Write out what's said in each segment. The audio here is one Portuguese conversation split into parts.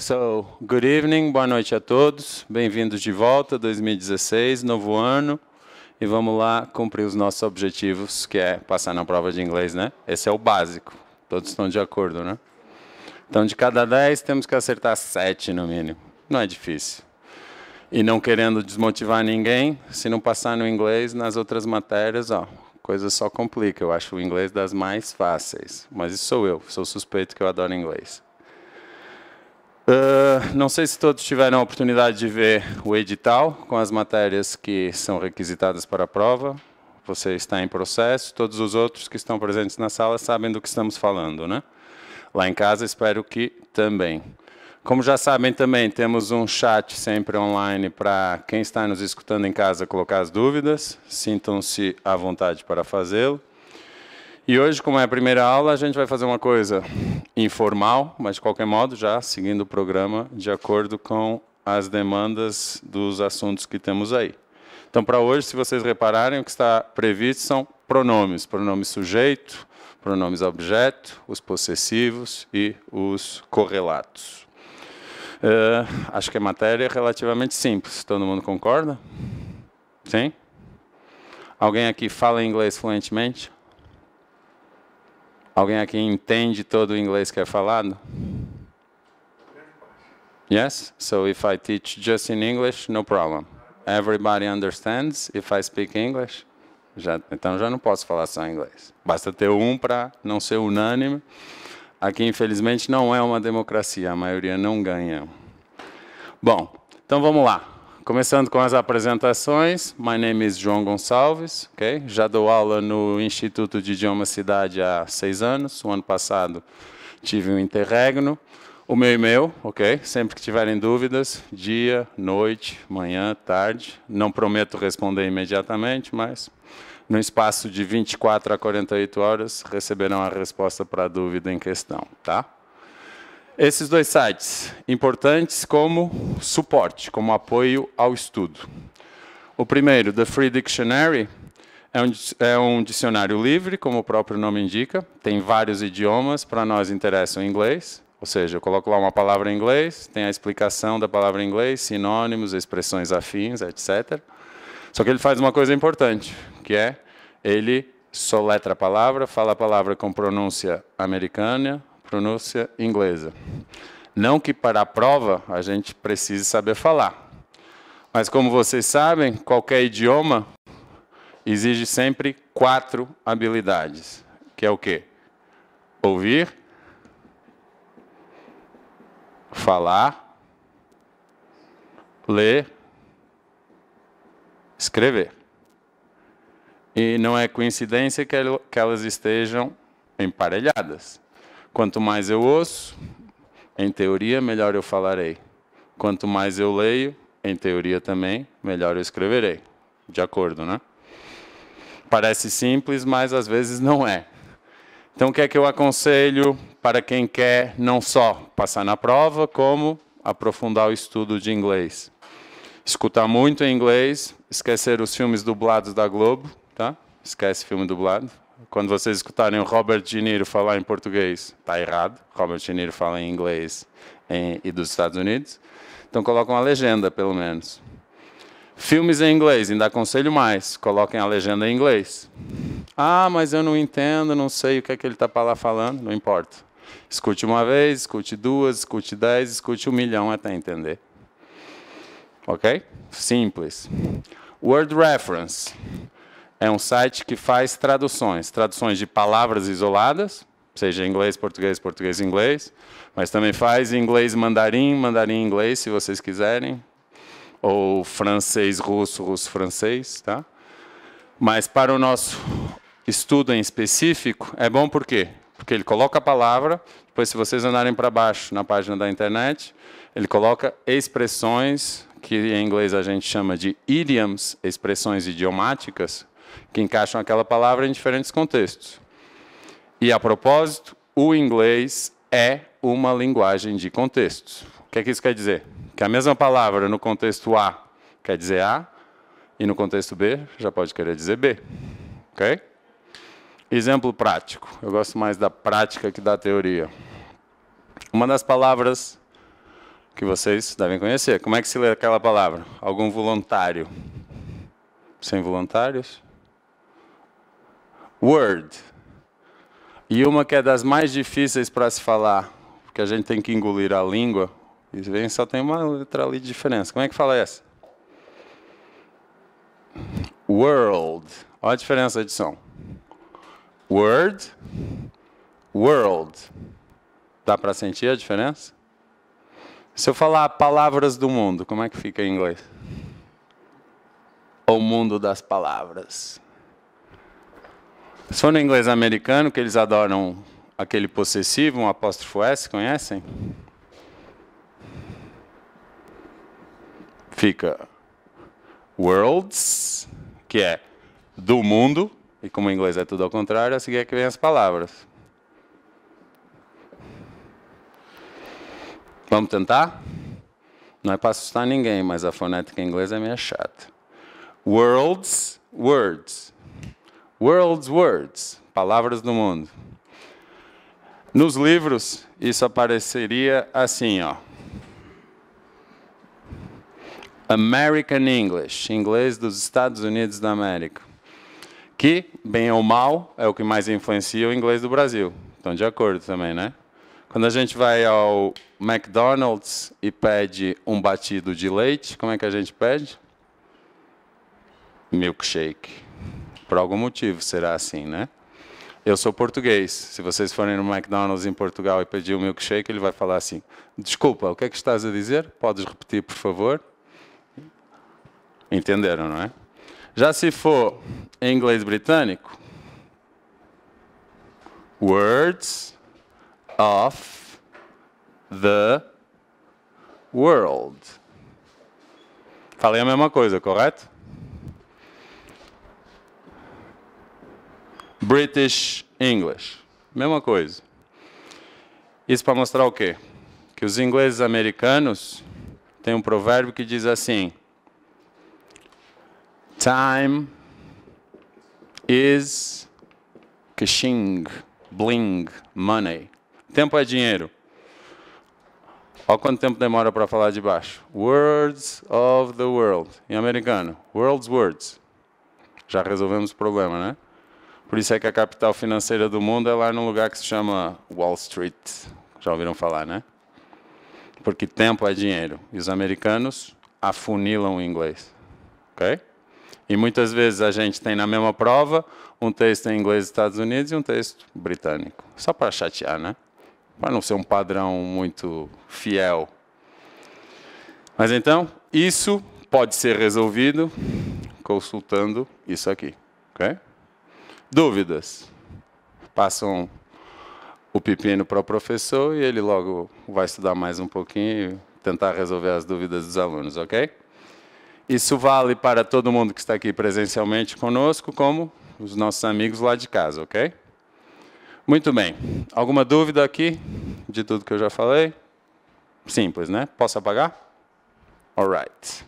So, good evening, boa noite a todos. Bem-vindos de volta, 2016, novo ano. E vamos lá cumprir os nossos objetivos, que é passar na prova de inglês, né? Esse é o básico. Todos estão de acordo, né? Então, de cada 10, temos que acertar 7 no mínimo. Não é difícil. E não querendo desmotivar ninguém, se não passar no inglês, nas outras matérias, ó, coisa só complica. Eu acho o inglês das mais fáceis. Mas isso sou eu, sou suspeito que eu adoro inglês. Uh, não sei se todos tiveram a oportunidade de ver o edital com as matérias que são requisitadas para a prova. Você está em processo. Todos os outros que estão presentes na sala sabem do que estamos falando, né? Lá em casa, espero que também. Como já sabem também, temos um chat sempre online para quem está nos escutando em casa colocar as dúvidas. Sintam-se à vontade para fazê-lo. E hoje, como é a primeira aula, a gente vai fazer uma coisa informal, mas de qualquer modo, já seguindo o programa de acordo com as demandas dos assuntos que temos aí. Então, para hoje, se vocês repararem, o que está previsto são pronomes: pronome sujeito, pronomes objeto, os possessivos e os correlatos. Uh, acho que a matéria é relativamente simples. Todo mundo concorda? Sim? Alguém aqui fala inglês fluentemente? Alguém aqui entende todo o inglês que é falado? Yes? So if I teach just in English, no problem. Everybody understands if I speak English? Já, então já não posso falar só inglês. Basta ter um para não ser unânime. Aqui, infelizmente, não é uma democracia, a maioria não ganha. Bom, então vamos lá. Começando com as apresentações, my name is João Gonçalves, okay? já dou aula no Instituto de Idioma Cidade há seis anos, o ano passado tive um interregno, o meu e-mail, ok? Sempre que tiverem dúvidas, dia, noite, manhã, tarde, não prometo responder imediatamente, mas no espaço de 24 a 48 horas receberão a resposta para a dúvida em questão, tá? Esses dois sites, importantes como suporte, como apoio ao estudo. O primeiro, The Free Dictionary, é um, é um dicionário livre, como o próprio nome indica, tem vários idiomas, para nós interessa o inglês, ou seja, eu coloco lá uma palavra em inglês, tem a explicação da palavra em inglês, sinônimos, expressões afins, etc. Só que ele faz uma coisa importante, que é ele soletra a palavra, fala a palavra com pronúncia americana, pronúncia inglesa. Não que para a prova a gente precise saber falar. Mas como vocês sabem, qualquer idioma exige sempre quatro habilidades, que é o quê? Ouvir, falar, ler, escrever. E não é coincidência que elas estejam emparelhadas. Quanto mais eu ouço, em teoria, melhor eu falarei. Quanto mais eu leio, em teoria também, melhor eu escreverei. De acordo, né? Parece simples, mas às vezes não é. Então, o que é que eu aconselho para quem quer não só passar na prova, como aprofundar o estudo de inglês? Escutar muito em inglês, esquecer os filmes dublados da Globo, tá? Esquece filme dublado quando vocês escutarem o Robert De Niro falar em português, tá errado. Robert De Niro fala em inglês em, e dos Estados Unidos. Então colocam a legenda, pelo menos. Filmes em inglês, ainda aconselho mais, coloquem a legenda em inglês. Ah, mas eu não entendo, não sei o que é que ele está para lá falando, não importa. Escute uma vez, escute duas, escute dez, escute um milhão até entender. Ok? Simples. Word reference é um site que faz traduções, traduções de palavras isoladas, seja inglês, português, português, inglês, mas também faz inglês, mandarim, mandarim, inglês, se vocês quiserem, ou francês, russo, russo, francês, tá? Mas para o nosso estudo em específico, é bom por quê? Porque ele coloca a palavra, depois se vocês andarem para baixo na página da internet, ele coloca expressões que em inglês a gente chama de idioms, expressões idiomáticas, que encaixam aquela palavra em diferentes contextos. E a propósito, o inglês é uma linguagem de contextos. O que é que isso quer dizer? Que a mesma palavra no contexto A quer dizer A e no contexto B já pode querer dizer B. OK? Exemplo prático. Eu gosto mais da prática que da teoria. Uma das palavras que vocês devem conhecer. Como é que se lê aquela palavra? Algum voluntário? Sem voluntários? Word. E uma que é das mais difíceis para se falar, porque a gente tem que engolir a língua. E vem só tem uma letra ali de diferença. Como é que fala essa? World. Olha a diferença de som. Word, world. Dá para sentir a diferença? Se eu falar palavras do mundo, como é que fica em inglês? O mundo das palavras. Só no inglês americano, que eles adoram aquele possessivo, um apóstrofo S, conhecem? Fica worlds, que é do mundo, e como em inglês é tudo ao contrário, a seguir é que vem as palavras. Vamos tentar? Não é para assustar ninguém, mas a fonética em inglês é meio chata. Worlds, words. World's Words, Palavras do Mundo. Nos livros, isso apareceria assim, ó. American English, inglês dos Estados Unidos da América. Que, bem ou mal, é o que mais influencia o inglês do Brasil. Estão de acordo também, né? Quando a gente vai ao McDonald's e pede um batido de leite, como é que a gente pede? Milkshake. Por algum motivo será assim, né? Eu sou português. Se vocês forem no McDonald's em Portugal e pedir um milkshake, ele vai falar assim: Desculpa, o que é que estás a dizer? Podes repetir, por favor? Entenderam, não é? Já se for em inglês britânico, words of the world. Falei a mesma coisa, correto? British English. Mesma coisa. Isso para mostrar o quê? Que os ingleses americanos têm um provérbio que diz assim: Time is kishing, bling, money. Tempo é dinheiro. Olha quanto tempo demora para falar de baixo. Words of the world. Em americano. World's words. Já resolvemos o problema, né? Por isso é que a capital financeira do mundo é lá num lugar que se chama Wall Street. Já ouviram falar, né? Porque tempo é dinheiro. E os americanos afunilam o inglês. Ok? E muitas vezes a gente tem na mesma prova um texto em inglês dos Estados Unidos e um texto britânico. Só para chatear, né? Para não ser um padrão muito fiel. Mas então, isso pode ser resolvido consultando isso aqui. ok? Dúvidas? Passam o pepino para o professor e ele logo vai estudar mais um pouquinho e tentar resolver as dúvidas dos alunos, ok? Isso vale para todo mundo que está aqui presencialmente conosco, como os nossos amigos lá de casa, ok? Muito bem. Alguma dúvida aqui de tudo que eu já falei? Simples, né? Posso apagar? All right.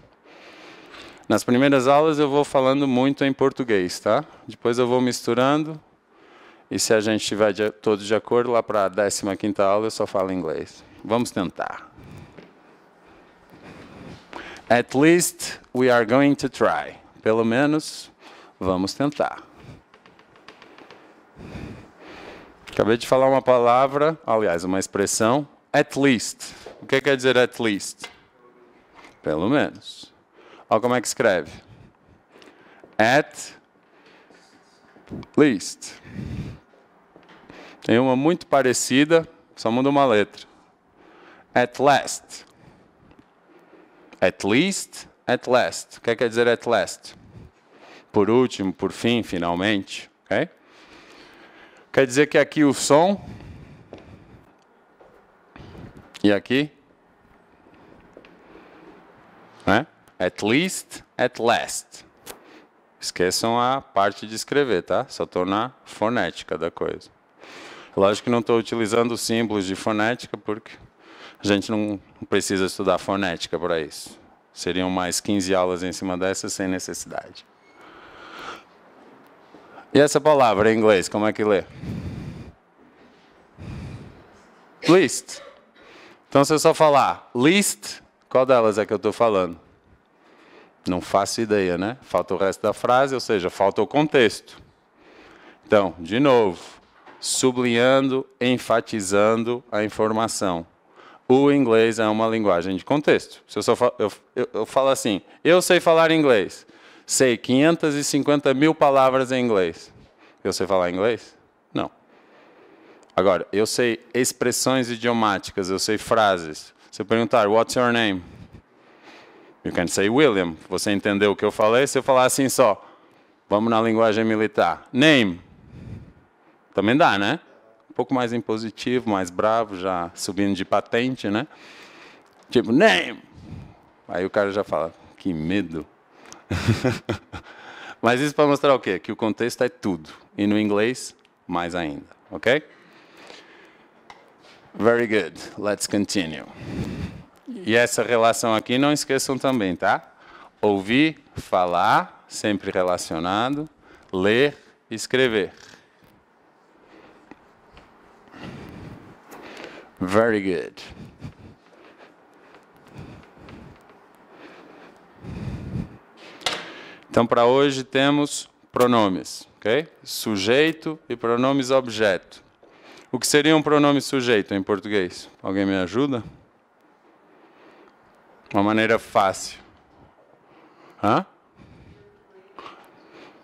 Nas primeiras aulas eu vou falando muito em português, tá? Depois eu vou misturando. E se a gente estiver todos de acordo, lá para a 15 aula eu só falo inglês. Vamos tentar. At least we are going to try. Pelo menos vamos tentar. Acabei de falar uma palavra, aliás, uma expressão, at least. O que quer dizer at least? Pelo menos. Olha como é que escreve. At least. Tem uma muito parecida, só muda uma letra. At last. At least, at last. O que é quer dizer at last? Por último, por fim, finalmente. Okay? Quer dizer que aqui o som. E aqui At least, at last. Esqueçam a parte de escrever, tá? Só estou na fonética da coisa. Lógico que não estou utilizando símbolos de fonética, porque a gente não precisa estudar fonética para isso. Seriam mais 15 aulas em cima dessa sem necessidade. E essa palavra em inglês, como é que lê? List. Então, se eu só falar list, qual delas é que eu estou falando? Não faço ideia, né? Falta o resto da frase, ou seja, falta o contexto. Então, de novo, sublinhando, enfatizando a informação. O inglês é uma linguagem de contexto. Se eu, só eu, eu, eu falo assim, eu sei falar inglês, sei 550 mil palavras em inglês. Eu sei falar inglês? Não. Agora, eu sei expressões idiomáticas, eu sei frases. Se eu perguntar, what's your name? You can say William. Você entendeu o que eu falei? Se eu falar assim só, vamos na linguagem militar. Name. Também dá, né? Um pouco mais impositivo, mais bravo, já subindo de patente, né? Tipo, name. Aí o cara já fala, que medo. Mas isso para mostrar o quê? Que o contexto é tudo. E no inglês, mais ainda. Ok? Very good. Let's continue. E essa relação aqui, não esqueçam também, tá? Ouvir, falar, sempre relacionado, ler, escrever. Very good. Então, para hoje temos pronomes, ok? Sujeito e pronomes objeto. O que seria um pronome sujeito em português? Alguém me ajuda? Uma maneira fácil. Hã?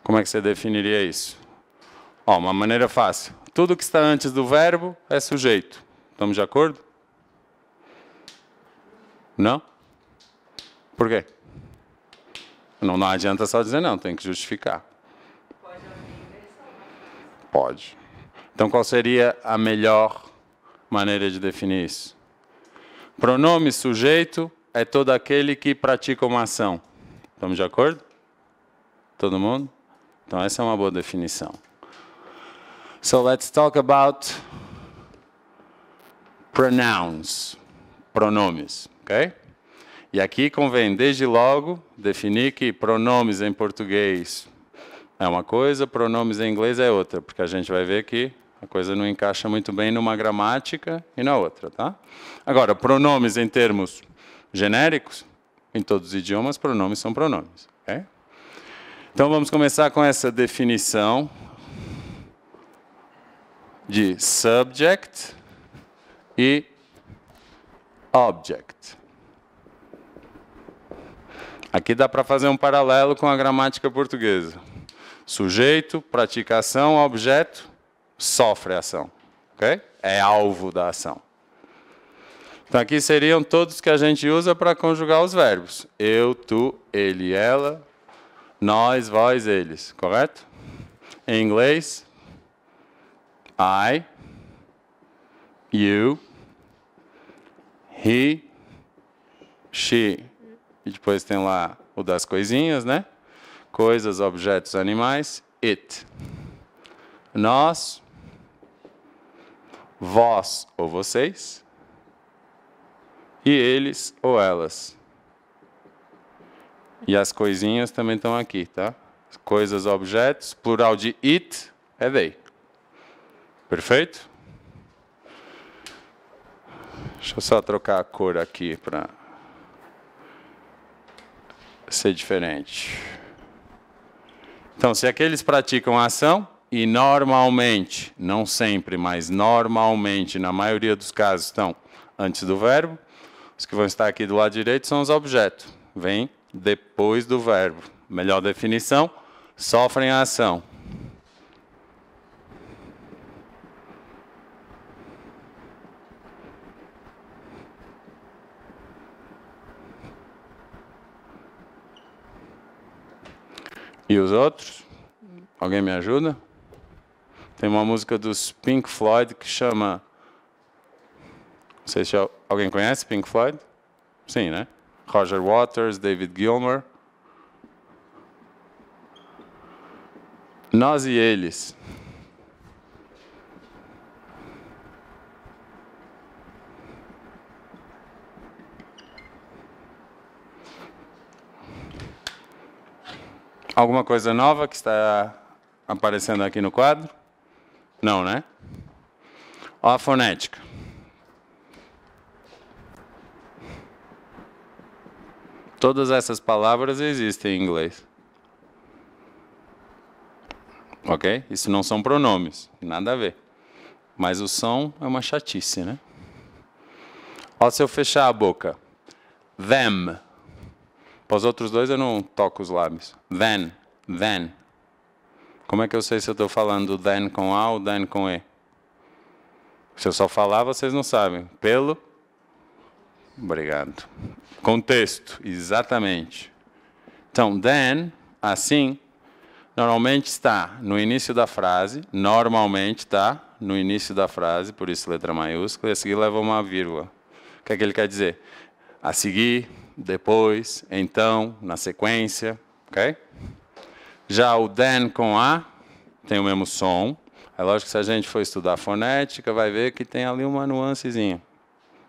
Como é que você definiria isso? Ó, uma maneira fácil. Tudo que está antes do verbo é sujeito. Estamos de acordo? Não? Por quê? Não, não adianta só dizer não, tem que justificar. Pode. Então, qual seria a melhor maneira de definir isso? Pronome sujeito é todo aquele que pratica uma ação. Estamos de acordo? Todo mundo? Então essa é uma boa definição. So let's talk about pronouns, pronomes, ok? E aqui convém, desde logo, definir que pronomes em português é uma coisa, pronomes em inglês é outra, porque a gente vai ver que a coisa não encaixa muito bem numa gramática e na outra, tá? Agora, pronomes em termos genéricos. Em todos os idiomas, pronomes são pronomes. Okay? É? Então vamos começar com essa definição de subject e object. Aqui dá para fazer um paralelo com a gramática portuguesa. Sujeito, pratica ação, objeto, sofre ação. Okay? É alvo da ação. Então tá, aqui seriam todos que a gente usa para conjugar os verbos. Eu, tu, ele, ela, nós, vós, eles, correto? Em inglês, I, you, he, she. E depois tem lá o das coisinhas, né? Coisas, objetos, animais. It. Nós, vós ou vocês e eles ou elas. E as coisinhas também estão aqui, tá? Coisas, objetos, plural de it é they. Perfeito? Deixa eu só trocar a cor aqui para ser diferente. Então, se aqueles praticam a ação, e normalmente, não sempre, mas normalmente, na maioria dos casos, estão antes do verbo, os que vão estar aqui do lado direito são os objetos. Vem depois do verbo. Melhor definição, sofrem a ação. E os outros? Alguém me ajuda? Tem uma música dos Pink Floyd que chama não sei se alguém conhece Pink Floyd? Sim, né? Roger Waters, David Gilmour. Nós e eles. Alguma coisa nova que está aparecendo aqui no quadro? Não, né? Ó a fonética. Todas essas palavras existem em inglês. Ok? Isso não são pronomes, nada a ver. Mas o som é uma chatice, né? Ó, se eu fechar a boca. Them. Para os outros dois eu não toco os lábios. Then. Then. Como é que eu sei se eu estou falando then com A ou then com E? Se eu só falar, vocês não sabem. Pelo. Obrigado. Contexto, exatamente. Então, then, assim, normalmente está no início da frase, normalmente está no início da frase, por isso letra maiúscula, e a seguir leva uma vírgula. O que é que ele quer dizer? A seguir, depois, então, na sequência, ok? Já o then com A tem o mesmo som. É lógico que se a gente for estudar fonética, vai ver que tem ali uma nuancezinha.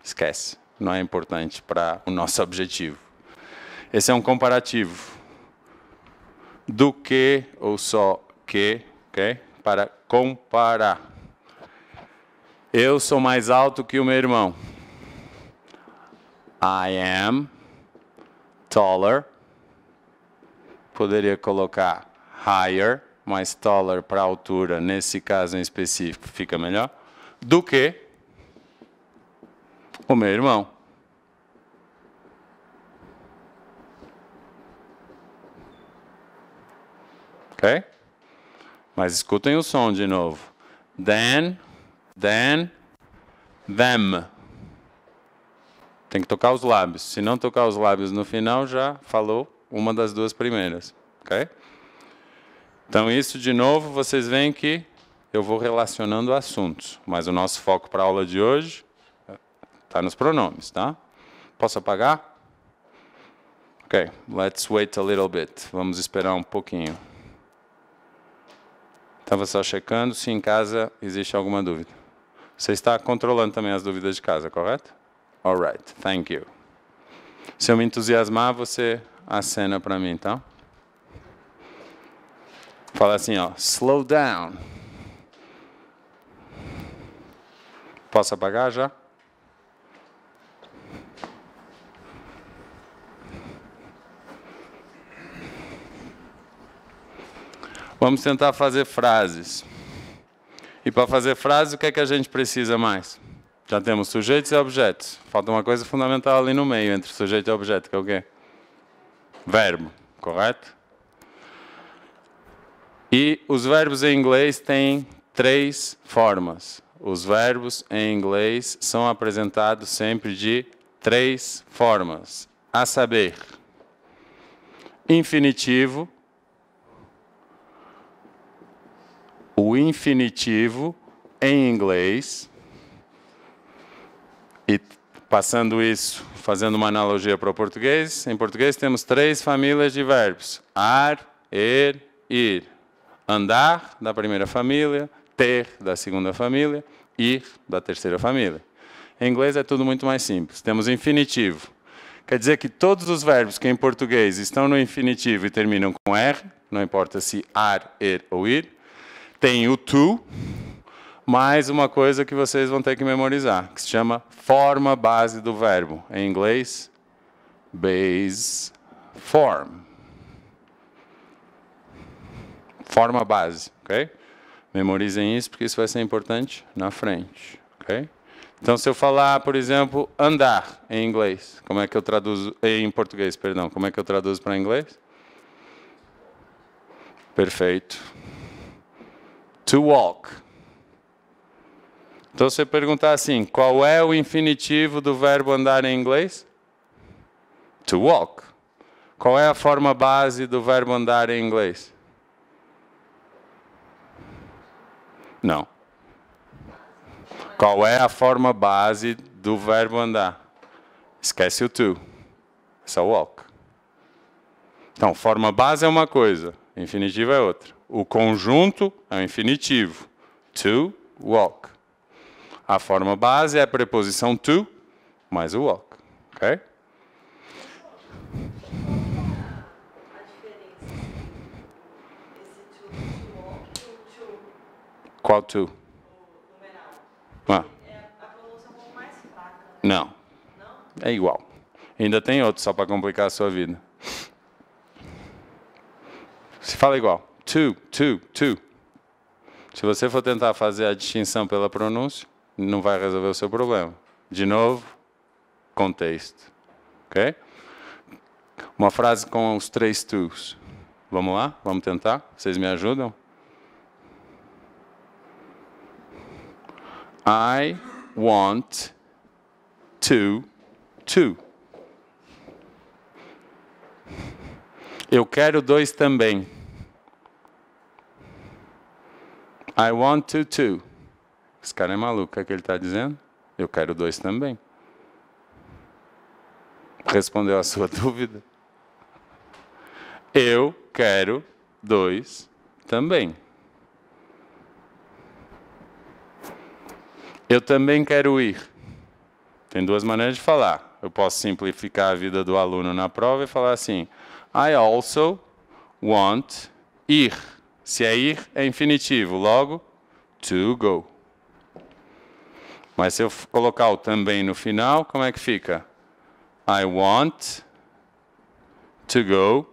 Esquece não é importante para o nosso objetivo. Esse é um comparativo do que ou só que, ok? Para comparar. Eu sou mais alto que o meu irmão. I am taller. Poderia colocar higher, mais taller para altura, nesse caso em específico, fica melhor. Do que o meu irmão. Ok? Mas escutem o som de novo. Then, then, them. Tem que tocar os lábios. Se não tocar os lábios no final, já falou uma das duas primeiras. Ok? Então, isso de novo, vocês veem que eu vou relacionando assuntos. Mas o nosso foco para a aula de hoje Está nos pronomes, tá? Posso apagar? Ok, let's wait a little bit. Vamos esperar um pouquinho. Estava só checando se em casa existe alguma dúvida. Você está controlando também as dúvidas de casa, correto? right, thank you. Se eu me entusiasmar, você acena para mim, tá? Fala assim, ó, slow down. Posso apagar já? Vamos tentar fazer frases. E para fazer frases, o que é que a gente precisa mais? Já temos sujeitos e objetos. Falta uma coisa fundamental ali no meio, entre sujeito e objeto, que é o quê? Verbo, correto? E os verbos em inglês têm três formas. Os verbos em inglês são apresentados sempre de três formas: a saber, infinitivo, o infinitivo em inglês. E passando isso, fazendo uma analogia para o português, em português temos três famílias de verbos: ar, er, ir. Andar, da primeira família, ter, da segunda família, ir, da terceira família. Em inglês é tudo muito mais simples. Temos infinitivo. Quer dizer que todos os verbos que em português estão no infinitivo e terminam com R, não importa se ar, er ou ir, tem o to, mais uma coisa que vocês vão ter que memorizar, que se chama forma base do verbo. Em inglês, base form. Forma base, ok? Memorizem isso, porque isso vai ser importante na frente, ok? Então, se eu falar, por exemplo, andar em inglês, como é que eu traduzo eh, em português, perdão, como é que eu traduzo para inglês? Perfeito. To walk. Então, você perguntar assim, qual é o infinitivo do verbo andar em inglês? To walk. Qual é a forma base do verbo andar em inglês? Não. Qual é a forma base do verbo andar? Esquece o to. É só walk. Então, forma base é uma coisa, infinitivo é outra. O conjunto é o infinitivo. To walk. A forma base é a preposição to mais o walk. Ok? Qual to? Ah. É, é né? Não. É igual. Ainda tem outro só para complicar a sua vida. Se fala igual. Two, two, two. Se você for tentar fazer a distinção pela pronúncia, não vai resolver o seu problema. De novo, contexto. Ok? Uma frase com os três two's. Vamos lá? Vamos tentar? Vocês me ajudam? I want to to. Eu quero dois também. I want to too. Esse cara é maluco, o que, é que ele está dizendo? Eu quero dois também. Respondeu a sua dúvida. Eu quero dois também. Eu também quero ir. Tem duas maneiras de falar. Eu posso simplificar a vida do aluno na prova e falar assim: I also want ir. Se é ir, é infinitivo, logo, to go. Mas se eu colocar o também no final, como é que fica? I want to go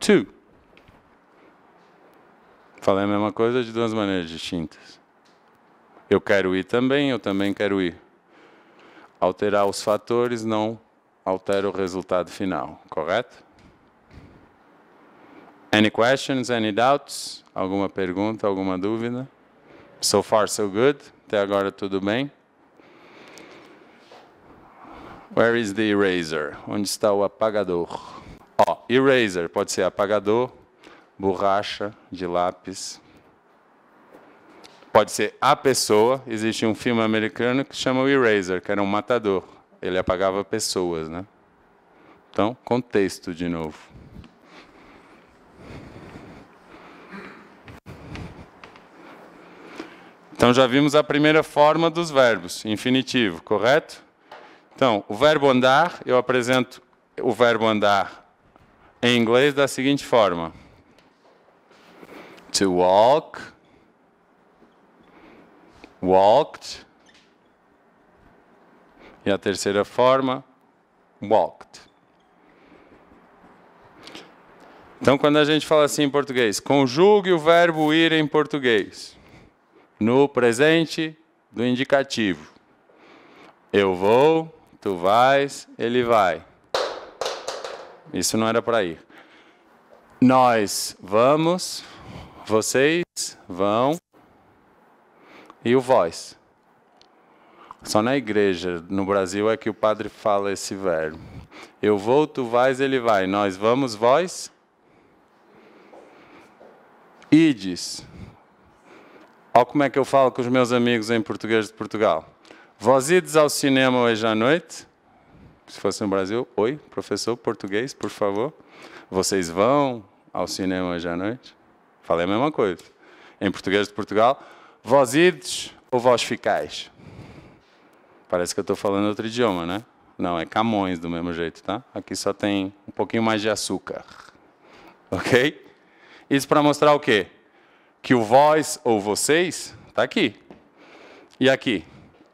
to. Falei a mesma coisa de duas maneiras distintas. Eu quero ir também, eu também quero ir. Alterar os fatores não altera o resultado final, correto? Any questions, any doubts? Alguma pergunta, alguma dúvida? So far, so good. Até agora tudo bem? Where is the eraser? Onde está o apagador? Ó, oh, eraser pode ser apagador, borracha de lápis. Pode ser a pessoa. Existe um filme americano que chama o Eraser, que era um matador. Ele apagava pessoas, né? Então, contexto de novo. Então já vimos a primeira forma dos verbos, infinitivo, correto? Então, o verbo andar, eu apresento o verbo andar em inglês da seguinte forma: to walk, walked. E a terceira forma, walked. Então, quando a gente fala assim em português, conjugue o verbo ir em português no presente do indicativo. Eu vou, tu vais, ele vai. Isso não era para ir. Nós vamos, vocês vão e o vós. Só na igreja, no Brasil, é que o padre fala esse verbo. Eu vou, tu vais, ele vai. Nós vamos, vós. Ides. Ou como é que eu falo com os meus amigos em português de Portugal? Vós ides ao cinema hoje à noite? Se fosse no Brasil, oi, professor português, por favor. Vocês vão ao cinema hoje à noite? Falei a mesma coisa. Em português de Portugal, vós ides ou vós ficais? Parece que eu estou falando outro idioma, né? Não, é Camões do mesmo jeito, tá? Aqui só tem um pouquinho mais de açúcar. Ok? Isso para mostrar o quê? que o vós ou vocês está aqui. E aqui,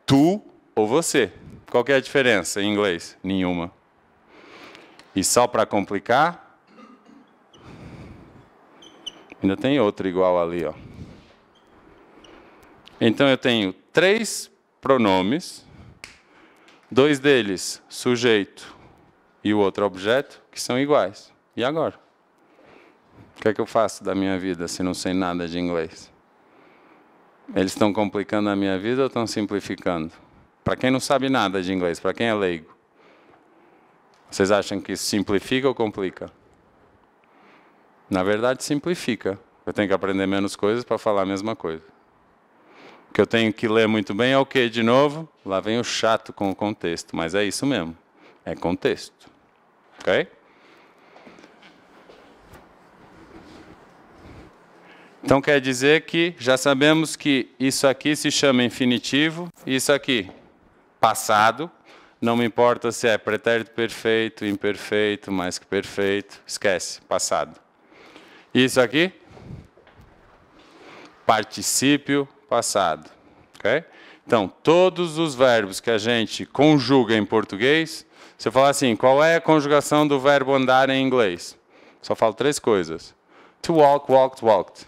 tu ou você. Qual é a diferença em inglês? Nenhuma. E só para complicar, ainda tem outra igual ali, ó. Então eu tenho três pronomes, dois deles sujeito e o outro objeto, que são iguais. E agora? O que é que eu faço da minha vida se não sei nada de inglês? Eles estão complicando a minha vida ou estão simplificando? Para quem não sabe nada de inglês, para quem é leigo, vocês acham que isso simplifica ou complica? Na verdade, simplifica. Eu tenho que aprender menos coisas para falar a mesma coisa. O que eu tenho que ler muito bem é o que, de novo? Lá vem o chato com o contexto, mas é isso mesmo. É contexto. Ok? Então quer dizer que já sabemos que isso aqui se chama infinitivo, isso aqui passado, não me importa se é pretérito perfeito, imperfeito, mais que perfeito, esquece, passado. Isso aqui particípio passado, OK? Então, todos os verbos que a gente conjuga em português, se eu falar assim, qual é a conjugação do verbo andar em inglês? Só falo três coisas. To walk, walked, walked.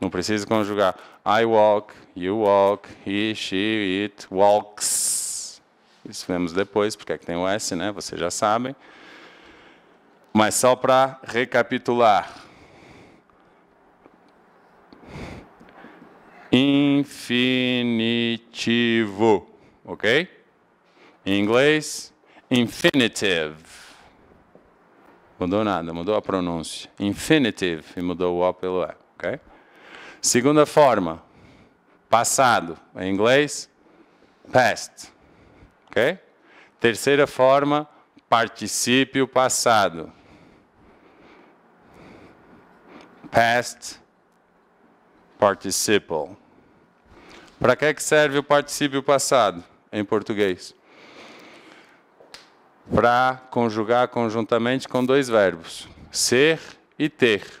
Não precisa conjugar I walk, you walk, he, she, it, walks. Isso vemos depois, porque é que tem o S, né? Vocês já sabem. Mas só para recapitular. Infinitivo, ok? Em inglês, infinitive. Mudou nada, mudou a pronúncia. Infinitive e mudou o O pelo E, ok? Segunda forma, passado, em inglês, past. Ok? Terceira forma, particípio passado. Past participle. Para que, que serve o particípio passado em português? Para conjugar conjuntamente com dois verbos, ser e ter.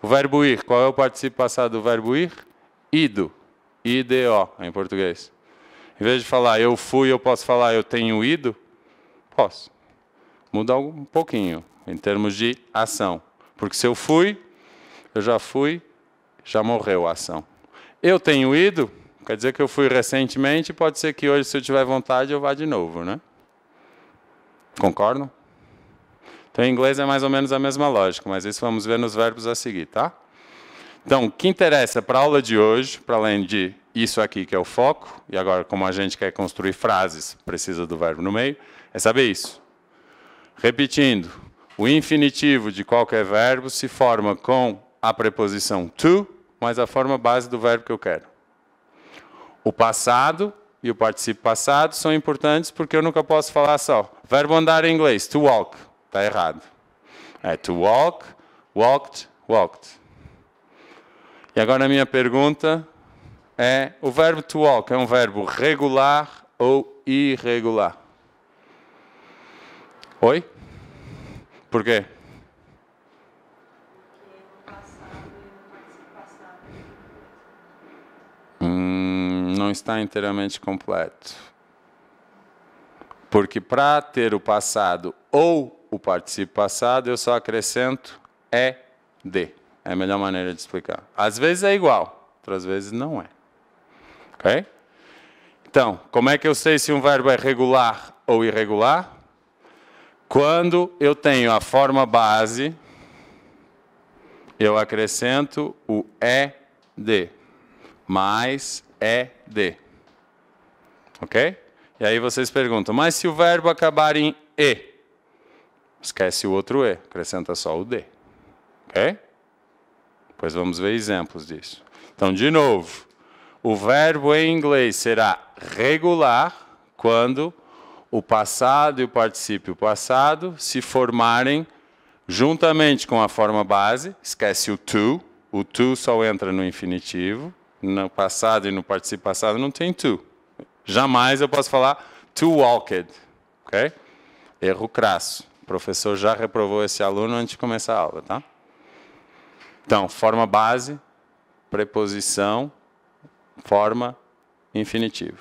O verbo ir, qual é o participo passado do verbo ir? Ido. IDO em português. Em vez de falar eu fui, eu posso falar eu tenho ido? Posso. Muda um pouquinho em termos de ação. Porque se eu fui, eu já fui, já morreu a ação. Eu tenho ido, quer dizer que eu fui recentemente, pode ser que hoje, se eu tiver vontade, eu vá de novo, né? Concordam? Então, em inglês é mais ou menos a mesma lógica, mas isso vamos ver nos verbos a seguir, tá? Então, o que interessa para a aula de hoje, para além de isso aqui que é o foco, e agora, como a gente quer construir frases, precisa do verbo no meio, é saber isso. Repetindo, o infinitivo de qualquer verbo se forma com a preposição to, mas a forma base do verbo que eu quero. O passado e o participo passado são importantes porque eu nunca posso falar só. Verbo andar em inglês, to walk. Está errado. É to walk, walked, walked. E agora a minha pergunta é: o verbo to walk é um verbo regular ou irregular? Oi? Por quê? Hum, não está inteiramente completo. Porque para ter o passado ou o particípio passado, eu só acrescento é de. É a melhor maneira de explicar. Às vezes é igual, outras vezes não é. Ok? Então, como é que eu sei se um verbo é regular ou irregular? Quando eu tenho a forma base, eu acrescento o é de, mais é de. Ok? E aí vocês perguntam, mas se o verbo acabar em e, Esquece o outro E, acrescenta só o D. Ok? Pois vamos ver exemplos disso. Então, de novo, o verbo em inglês será regular quando o passado e o particípio passado se formarem juntamente com a forma base, esquece o to, o to só entra no infinitivo, no passado e no particípio passado não tem to. Jamais eu posso falar to walked, ok? Erro crasso professor já reprovou esse aluno antes de começar a aula, tá? Então, forma base, preposição, forma, infinitivo.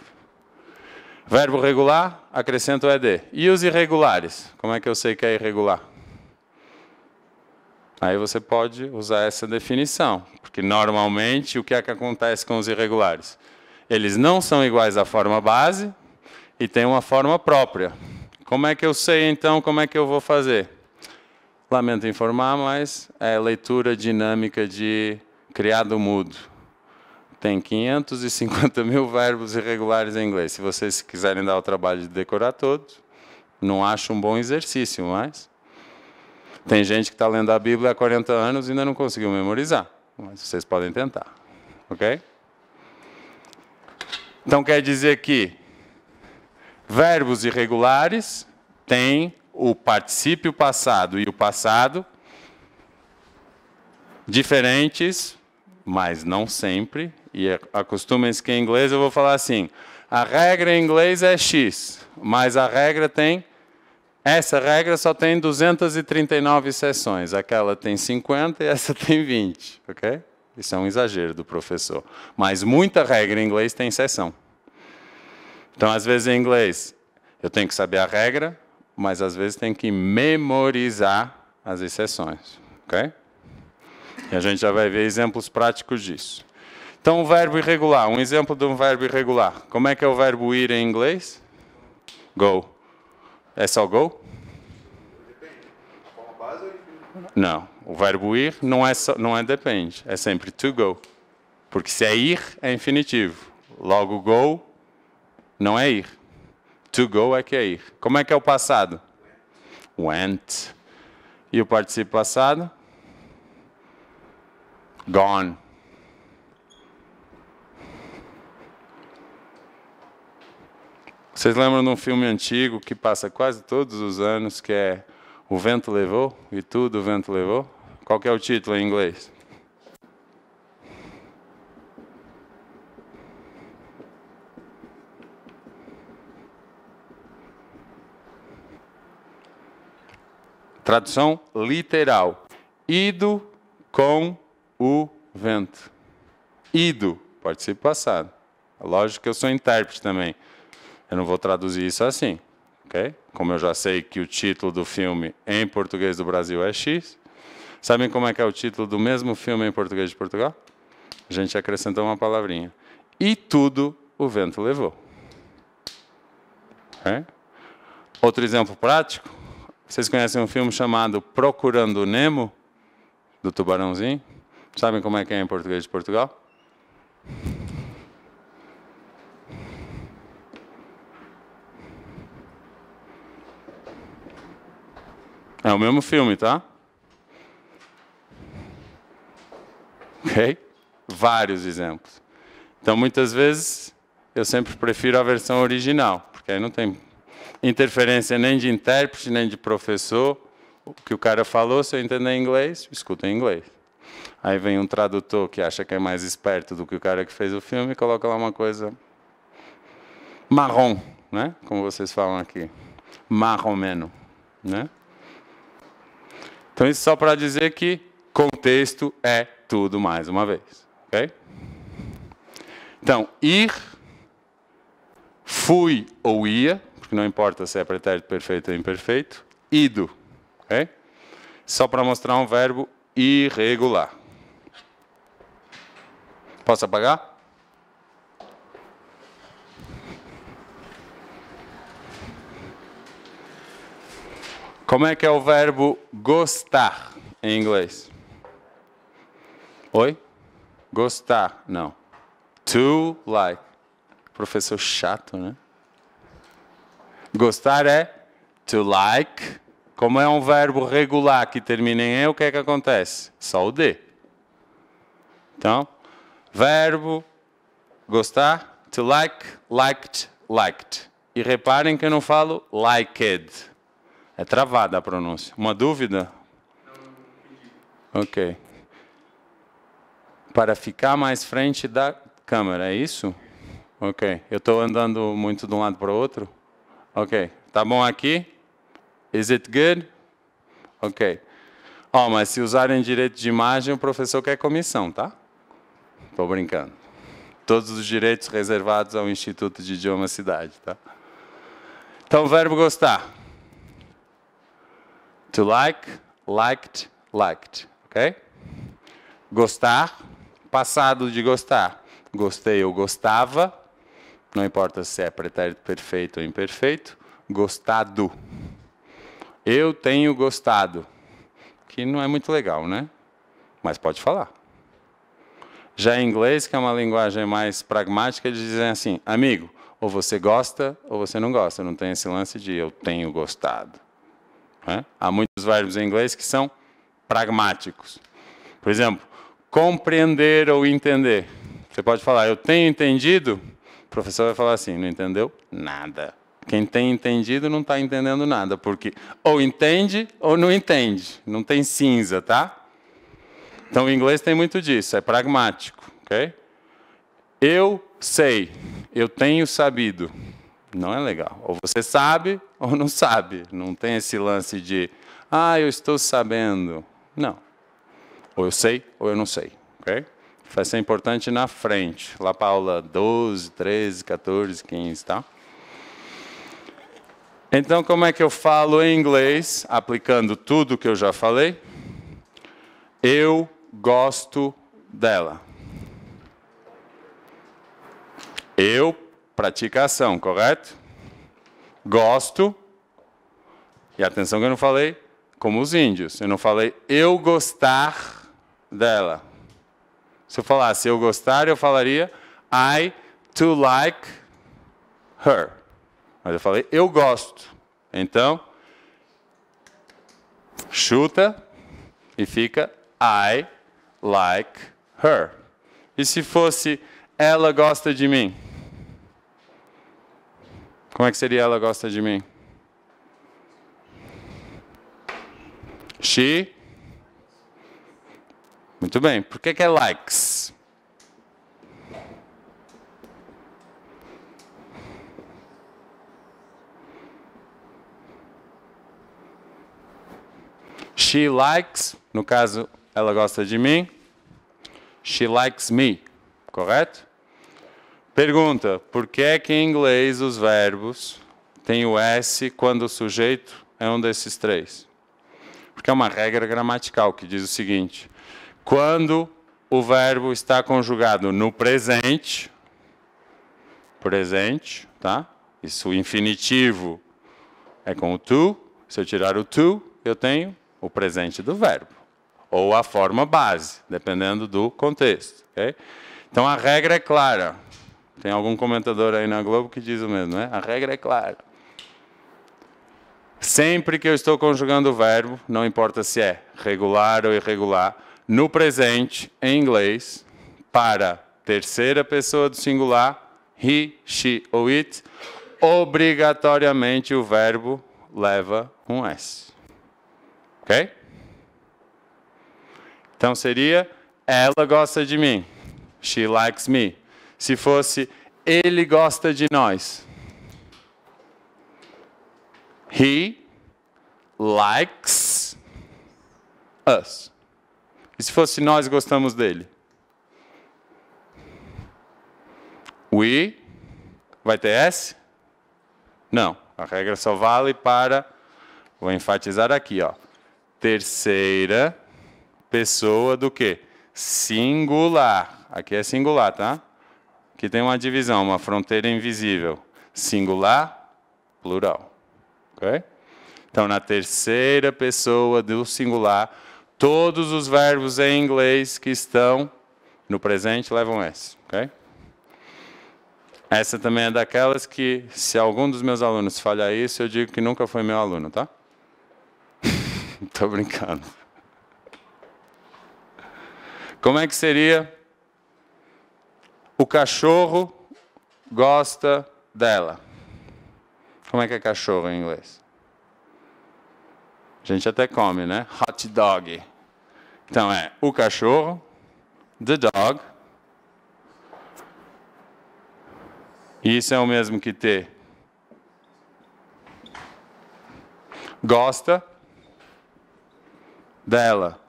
Verbo regular, acrescento o ED. E os irregulares? Como é que eu sei que é irregular? Aí você pode usar essa definição, porque normalmente o que é que acontece com os irregulares? Eles não são iguais à forma base e têm uma forma própria. Como é que eu sei então como é que eu vou fazer? Lamento informar, mas é leitura dinâmica de criado mudo. Tem 550 mil verbos irregulares em inglês. Se vocês quiserem dar o trabalho de decorar todos, não acho um bom exercício, mas. Tem gente que está lendo a Bíblia há 40 anos e ainda não conseguiu memorizar. Mas vocês podem tentar. Ok? Então quer dizer que Verbos irregulares têm o particípio passado e o passado diferentes, mas não sempre. E é, acostumem-se que em inglês eu vou falar assim: a regra em inglês é X, mas a regra tem. Essa regra só tem 239 sessões. Aquela tem 50 e essa tem 20, ok? Isso é um exagero do professor. Mas muita regra em inglês tem sessão. Então, às vezes, em inglês, eu tenho que saber a regra, mas às vezes tem que memorizar as exceções. Ok? E a gente já vai ver exemplos práticos disso. Então, o verbo irregular, um exemplo de um verbo irregular. Como é que é o verbo ir em inglês? Go. É só go? Não. O verbo ir não é, só, não é depende, é sempre to go. Porque se é ir, é infinitivo. Logo, go não é ir. To go é que é ir. Como é que é o passado? Went. E o participio passado? Gone. Vocês lembram de um filme antigo que passa quase todos os anos, que é O Vento Levou e Tudo o Vento Levou? Qual é o título em inglês? Tradução literal: ido com o vento. Ido, ser passado. Lógico que eu sou intérprete também. Eu não vou traduzir isso assim, ok? Como eu já sei que o título do filme em português do Brasil é X, sabem como é que é o título do mesmo filme em português de Portugal? A gente acrescentou uma palavrinha. E tudo o vento levou. Okay? É? Outro exemplo prático: vocês conhecem um filme chamado Procurando Nemo, do tubarãozinho? Sabem como é que é em português de Portugal? É o mesmo filme, tá? Ok? Vários exemplos. Então, muitas vezes, eu sempre prefiro a versão original, porque aí não tem interferência nem de intérprete, nem de professor. O que o cara falou, se eu entender inglês, escuta em inglês. Aí vem um tradutor que acha que é mais esperto do que o cara que fez o filme e coloca lá uma coisa marrom, né? Como vocês falam aqui. Marromeno, né? Então isso só para dizer que contexto é tudo mais uma vez, OK? Então, ir fui ou ia porque não importa se é pretérito perfeito ou imperfeito, ido, okay? só para mostrar um verbo irregular. Posso apagar? Como é que é o verbo gostar em inglês? Oi? Gostar, não. To like. Professor chato, né? Gostar é to like. Como é um verbo regular que termina em E, o que é que acontece? Só o D. Então, verbo gostar, to like, liked, liked. E reparem que eu não falo liked. É travada a pronúncia. Uma dúvida? Ok. Para ficar mais frente da câmera, é isso? Ok. Eu estou andando muito de um lado para o outro? Ok. Tá bom aqui? Is it good? Ok. Ó, oh, mas se usarem direito de imagem, o professor quer comissão, tá? Estou brincando. Todos os direitos reservados ao Instituto de Idioma Cidade, tá? Então, o verbo gostar. To like, liked, liked, ok? Gostar, passado de gostar. Gostei, ou gostava, não importa se é pretérito perfeito ou imperfeito, gostado. Eu tenho gostado. Que não é muito legal, né? Mas pode falar. Já em inglês, que é uma linguagem mais pragmática, eles dizem assim: amigo, ou você gosta ou você não gosta. Não tem esse lance de eu tenho gostado. É? Há muitos verbos em inglês que são pragmáticos. Por exemplo, compreender ou entender. Você pode falar, eu tenho entendido professor vai falar assim: não entendeu nada. Quem tem entendido não está entendendo nada, porque ou entende ou não entende. Não tem cinza, tá? Então o inglês tem muito disso, é pragmático, ok? Eu sei, eu tenho sabido. Não é legal. Ou você sabe ou não sabe. Não tem esse lance de, ah, eu estou sabendo. Não. Ou eu sei ou eu não sei, ok? vai ser importante na frente, lá Paula, 12, 13, 14, 15, tá? Então, como é que eu falo em inglês, aplicando tudo que eu já falei? Eu gosto dela. Eu praticação, correto? Gosto. E atenção que eu não falei como os índios, eu não falei eu gostar dela. Se eu falasse eu gostar, eu falaria I to like her. Mas eu falei eu gosto. Então, chuta e fica I like her. E se fosse ela gosta de mim? Como é que seria ela gosta de mim? She muito bem. Por que, que é likes? She likes, no caso, ela gosta de mim. She likes me, correto? Pergunta: por que é que em inglês os verbos têm o S quando o sujeito é um desses três? Porque é uma regra gramatical que diz o seguinte: quando o verbo está conjugado no presente, presente, tá? Isso infinitivo é com o tu. Se eu tirar o tu, eu tenho o presente do verbo ou a forma base, dependendo do contexto. Okay? Então a regra é clara. Tem algum comentador aí na Globo que diz o mesmo, né? A regra é clara. Sempre que eu estou conjugando o verbo, não importa se é regular ou irregular, no presente, em inglês, para terceira pessoa do singular, he, she ou it, obrigatoriamente o verbo leva um S. Ok? Então seria: ela gosta de mim. She likes me. Se fosse: ele gosta de nós. He likes us. E se fosse nós gostamos dele? We vai ter S? Não. A regra só vale para, vou enfatizar aqui, ó, terceira pessoa do quê? Singular. Aqui é singular, tá? Aqui tem uma divisão, uma fronteira invisível. Singular, plural. Ok? Então, na terceira pessoa do singular, Todos os verbos em inglês que estão no presente levam s. ok? Essa também é daquelas que, se algum dos meus alunos falhar isso, eu digo que nunca foi meu aluno, tá? Tô brincando. Como é que seria? O cachorro gosta dela. Como é que é cachorro em inglês? A gente até come, né? Hot dog. Então é o cachorro, the dog. Isso é o mesmo que ter. Gosta dela.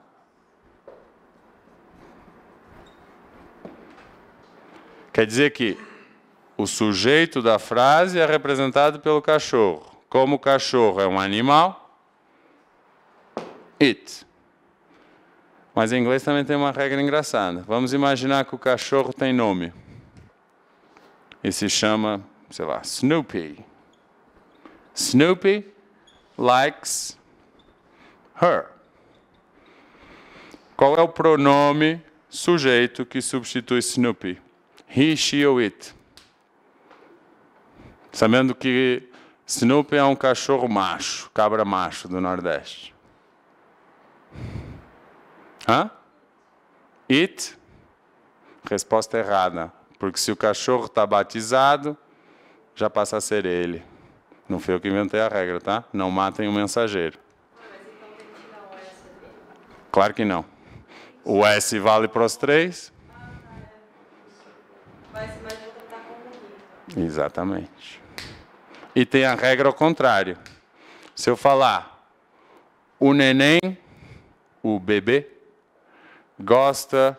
Quer dizer que o sujeito da frase é representado pelo cachorro. Como o cachorro é um animal, it. Mas em inglês também tem uma regra engraçada. Vamos imaginar que o cachorro tem nome. E se chama, sei lá, Snoopy. Snoopy likes her. Qual é o pronome sujeito que substitui Snoopy? He, she ou it? Sabendo que Snoopy é um cachorro macho, cabra macho do Nordeste. Hã? It? Resposta errada. Porque se o cachorro está batizado, já passa a ser ele. Não foi eu que inventei a regra, tá? Não matem o mensageiro. Claro que não. O S vale para os três. Exatamente. E tem a regra ao contrário. Se eu falar o neném o bebê gosta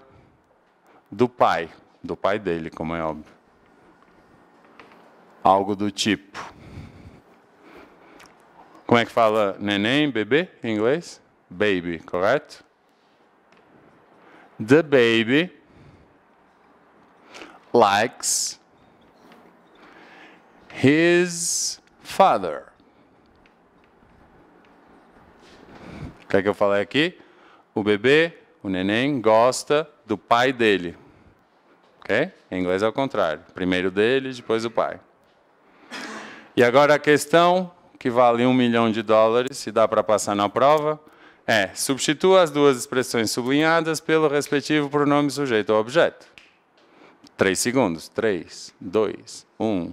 do pai, do pai dele, como é óbvio. Algo do tipo. Como é que fala neném, bebê em inglês? Baby, correto? The baby likes his father. O que é que eu falei aqui? o bebê, o neném, gosta do pai dele. Ok? Em inglês é o contrário. Primeiro dele, depois o pai. E agora a questão que vale um milhão de dólares, se dá para passar na prova, é substitua as duas expressões sublinhadas pelo respectivo pronome sujeito ao objeto. Três segundos. Três, dois, um.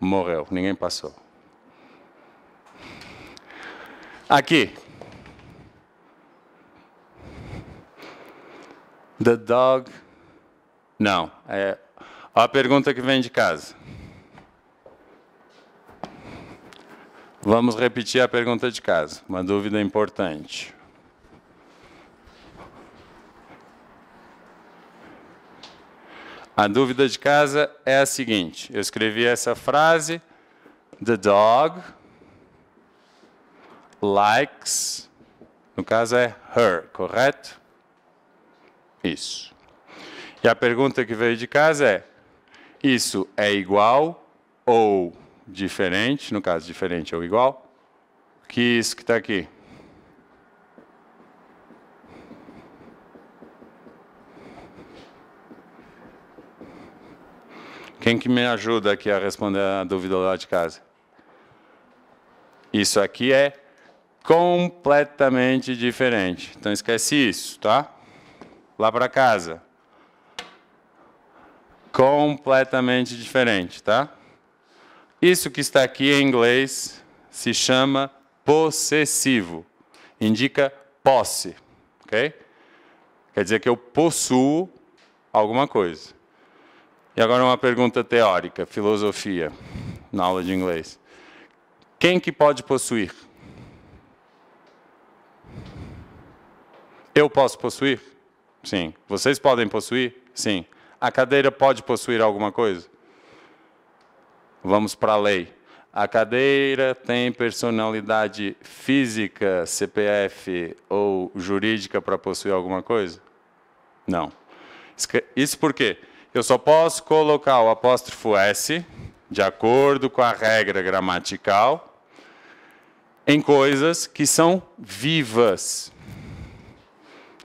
Morreu. Ninguém passou. Aqui, The dog. Não. É a pergunta que vem de casa. Vamos repetir a pergunta de casa. Uma dúvida importante. A dúvida de casa é a seguinte: eu escrevi essa frase. The dog likes. No caso é her, correto? Isso. E a pergunta que veio de casa é: isso é igual ou diferente? No caso, diferente ou igual? Que isso que está aqui? Quem que me ajuda aqui a responder a dúvida lá de casa? Isso aqui é completamente diferente. Então esquece isso, tá? lá para casa. Completamente diferente, tá? Isso que está aqui em inglês se chama possessivo. Indica posse, ok? Quer dizer que eu possuo alguma coisa. E agora uma pergunta teórica, filosofia, na aula de inglês. Quem que pode possuir? Eu posso possuir? Sim. Vocês podem possuir? Sim. A cadeira pode possuir alguma coisa? Vamos para a lei. A cadeira tem personalidade física, CPF ou jurídica para possuir alguma coisa? Não. Isso por quê? Eu só posso colocar o apóstrofo S, de acordo com a regra gramatical, em coisas que são vivas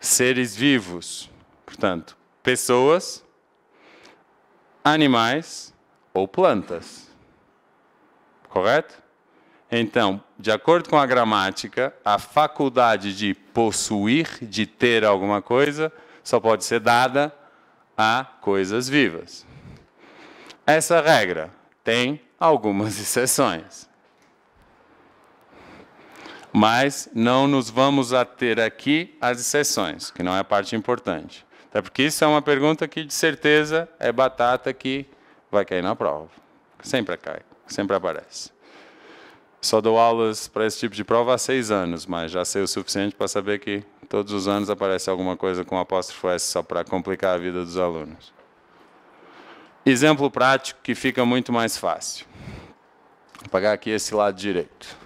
seres vivos, portanto, pessoas, animais ou plantas. Correto? Então, de acordo com a gramática, a faculdade de possuir, de ter alguma coisa, só pode ser dada a coisas vivas. Essa regra tem algumas exceções. Mas não nos vamos ater aqui às exceções, que não é a parte importante. Até porque isso é uma pergunta que, de certeza, é batata que vai cair na prova. Sempre cai, sempre aparece. Só dou aulas para esse tipo de prova há seis anos, mas já sei o suficiente para saber que todos os anos aparece alguma coisa com apóstrofo S só para complicar a vida dos alunos. Exemplo prático que fica muito mais fácil. Vou apagar aqui esse lado direito.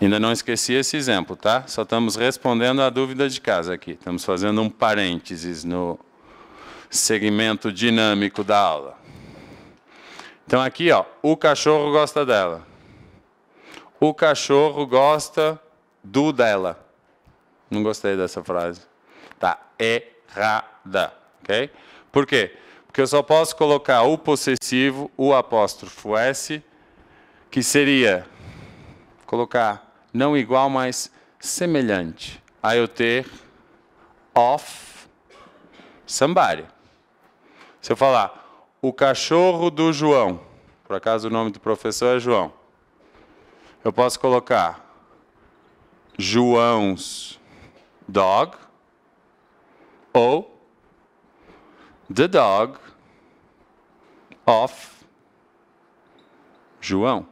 Ainda não esqueci esse exemplo, tá? Só estamos respondendo a dúvida de casa aqui. Estamos fazendo um parênteses no segmento dinâmico da aula. Então aqui, ó, o cachorro gosta dela. O cachorro gosta do dela. Não gostei dessa frase. Tá errada, OK? Por quê? Porque eu só posso colocar o possessivo, o apóstrofo s, que seria colocar não igual, mas semelhante a eu ter off somebody. Se eu falar o cachorro do João, por acaso o nome do professor é João, eu posso colocar João's dog ou the dog of João.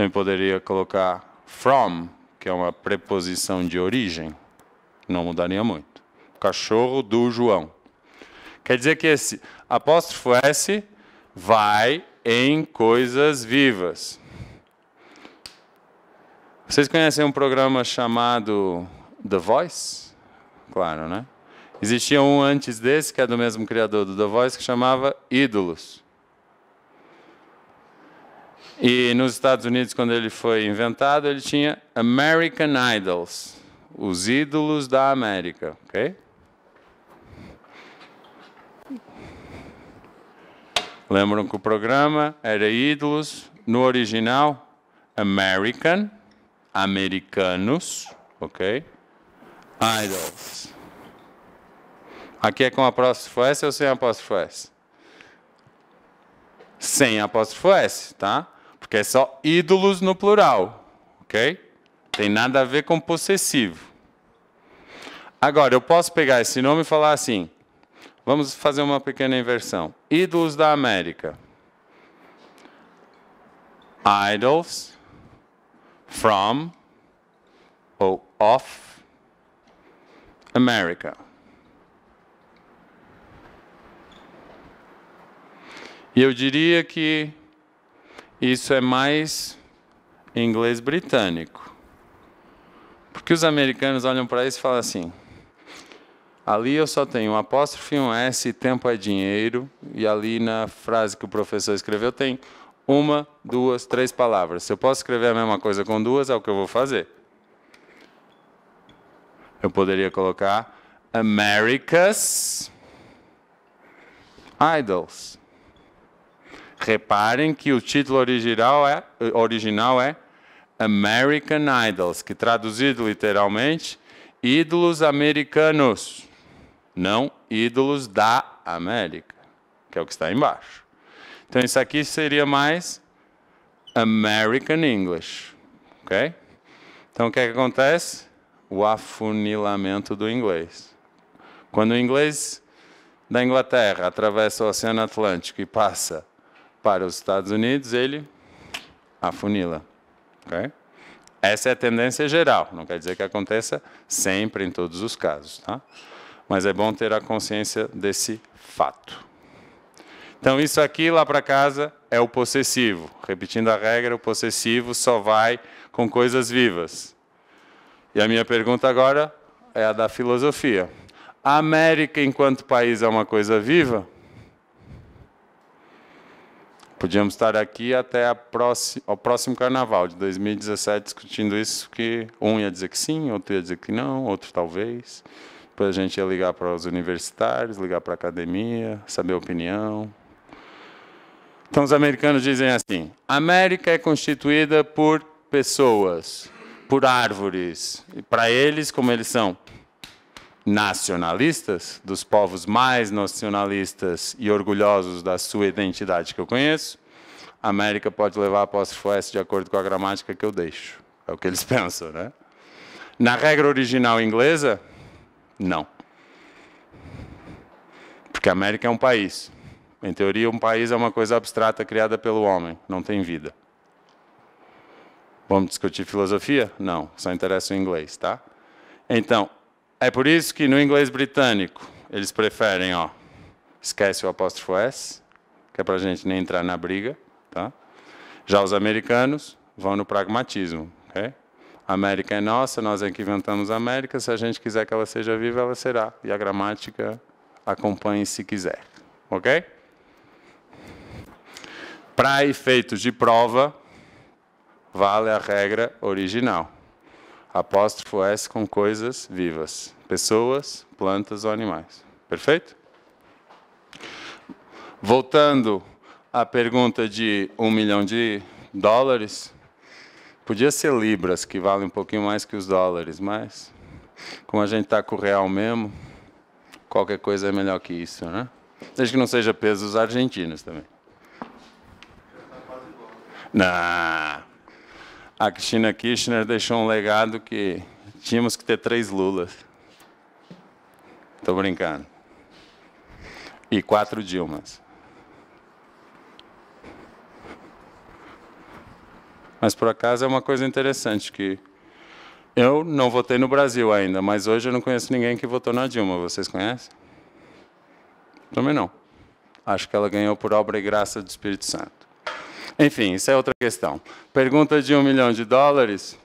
Também poderia colocar from, que é uma preposição de origem. Não mudaria muito. Cachorro do João. Quer dizer que esse apóstrofo S vai em coisas vivas. Vocês conhecem um programa chamado The Voice? Claro, né? Existia um antes desse, que é do mesmo criador do The Voice, que chamava Ídolos. E nos Estados Unidos, quando ele foi inventado, ele tinha American Idols, os ídolos da América, ok? Lembram que o programa era ídolos no original American, americanos, ok? Idols. Aqui é com apóstrofo S ou sem apóstrofo S? Sem apóstrofo S, tá? Porque é só ídolos no plural, ok? Tem nada a ver com possessivo. Agora, eu posso pegar esse nome e falar assim: vamos fazer uma pequena inversão. Ídolos da América. Idols from ou of America. E eu diria que isso é mais inglês britânico. Porque os americanos olham para isso e falam assim: ali eu só tenho um apóstrofe, um S, tempo é dinheiro, e ali na frase que o professor escreveu tem uma, duas, três palavras. Se eu posso escrever a mesma coisa com duas, é o que eu vou fazer. Eu poderia colocar America's Idols. Reparem que o título original é, original é American Idols, que traduzido literalmente, ídolos americanos, não ídolos da América, que é o que está embaixo. Então isso aqui seria mais American English, ok? Então o que, é que acontece? O afunilamento do inglês. Quando o inglês da Inglaterra atravessa o Oceano Atlântico e passa para os Estados Unidos, ele afunila. Okay? Essa é a tendência geral, não quer dizer que aconteça sempre em todos os casos. Tá? Mas é bom ter a consciência desse fato. Então, isso aqui lá para casa é o possessivo. Repetindo a regra, o possessivo só vai com coisas vivas. E a minha pergunta agora é a da filosofia. A América, enquanto país, é uma coisa viva? podíamos estar aqui até próxima, ao próximo carnaval de 2017 discutindo isso, que um ia dizer que sim, outro ia dizer que não, outro talvez. Depois a gente ia ligar para os universitários, ligar para a academia, saber a opinião. Então os americanos dizem assim: América é constituída por pessoas, por árvores. E para eles, como eles são nacionalistas, dos povos mais nacionalistas e orgulhosos da sua identidade que eu conheço, a América pode levar apóstrofo S de acordo com a gramática que eu deixo. É o que eles pensam, né? Na regra original inglesa, não. Porque a América é um país. Em teoria, um país é uma coisa abstrata criada pelo homem, não tem vida. Vamos discutir filosofia? Não, só interessa o inglês, tá? Então, é por isso que no inglês britânico eles preferem, ó, esquece o apóstrofo S, que é para a gente nem entrar na briga, tá? Já os americanos vão no pragmatismo, ok? A América é nossa, nós é que inventamos a América, se a gente quiser que ela seja viva, ela será. E a gramática acompanhe se quiser, ok? Para efeitos de prova, vale a regra original apóstrofo S com coisas vivas, pessoas, plantas ou animais. Perfeito? Voltando à pergunta de um milhão de dólares, podia ser libras, que vale um pouquinho mais que os dólares, mas como a gente está com o real mesmo, qualquer coisa é melhor que isso, né? Desde que não seja pesos argentinos também. Não a Cristina Kirchner deixou um legado que tínhamos que ter três Lulas. Estou brincando. E quatro Dilmas. Mas por acaso é uma coisa interessante que eu não votei no Brasil ainda, mas hoje eu não conheço ninguém que votou na Dilma. Vocês conhecem? Também não. Acho que ela ganhou por obra e graça do Espírito Santo. Enfim, isso é outra questão. Pergunta de um milhão de dólares.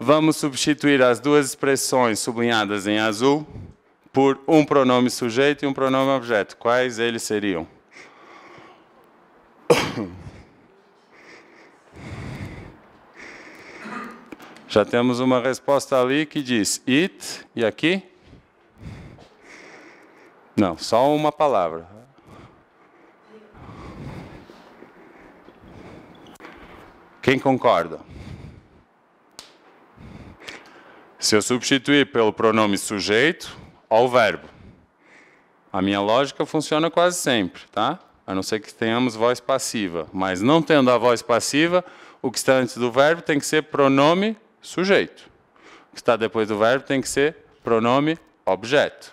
Vamos substituir as duas expressões sublinhadas em azul por um pronome sujeito e um pronome objeto. Quais eles seriam? Já temos uma resposta ali que diz it, e aqui? Não, só uma palavra. Quem concorda? Se eu substituir pelo pronome sujeito ao verbo. A minha lógica funciona quase sempre, tá? A não ser que tenhamos voz passiva. Mas não tendo a voz passiva, o que está antes do verbo tem que ser pronome sujeito. O que está depois do verbo tem que ser pronome objeto.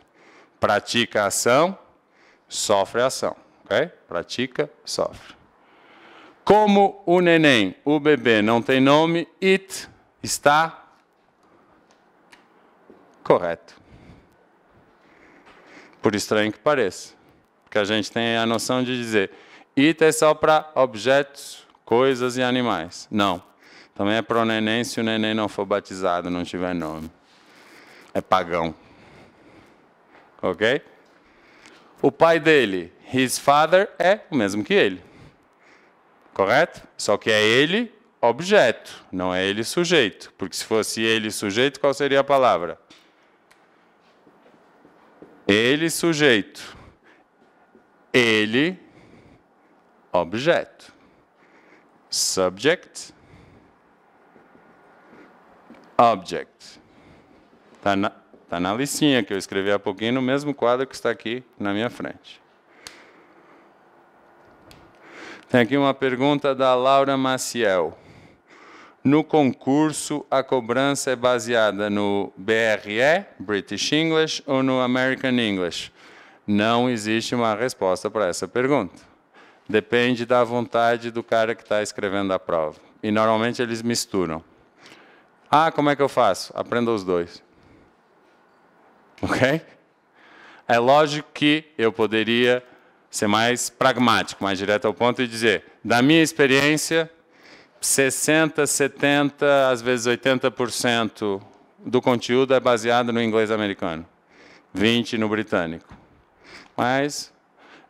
Pratica a ação, sofre a ação. Okay? Pratica, sofre. Como o neném, o bebê não tem nome, it está correto. Por estranho que pareça. Porque a gente tem a noção de dizer it é só para objetos, coisas e animais. Não. Também é para o neném se o neném não for batizado, não tiver nome. É pagão. Ok? O pai dele, his father, é o mesmo que ele correto? Só que é ele objeto, não é ele sujeito. Porque se fosse ele sujeito, qual seria a palavra? Ele sujeito. Ele objeto. Subject. Object. Está na, tá na listinha que eu escrevi há pouquinho no mesmo quadro que está aqui na minha frente. Tem aqui uma pergunta da Laura Maciel. No concurso, a cobrança é baseada no BRE, British English, ou no American English? Não existe uma resposta para essa pergunta. Depende da vontade do cara que está escrevendo a prova. E normalmente eles misturam. Ah, como é que eu faço? Aprenda os dois. Ok? É lógico que eu poderia ser mais pragmático, mais direto ao ponto e dizer, da minha experiência, 60, 70, às vezes 80% do conteúdo é baseado no inglês americano, 20 no britânico. Mas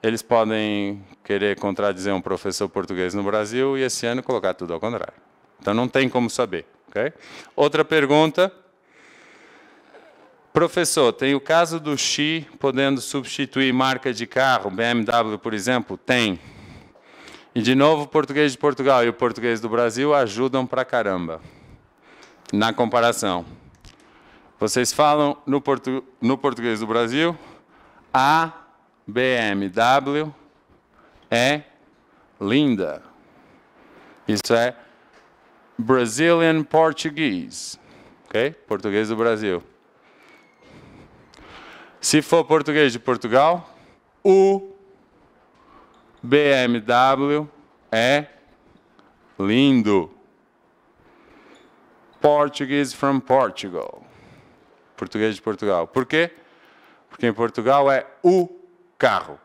eles podem querer contradizer um professor português no Brasil e esse ano colocar tudo ao contrário. Então não tem como saber. ok? Outra pergunta Professor, tem o caso do Xi podendo substituir marca de carro, BMW, por exemplo? Tem. E, de novo, o português de Portugal e o português do Brasil ajudam pra caramba na comparação. Vocês falam no, portu no português do Brasil, a BMW é linda. Isso é Brazilian Portuguese, ok? Português do Brasil. Se for português de Portugal, o BMW é lindo. Português from Portugal. Português de Portugal. Por quê? Porque em Portugal é o carro.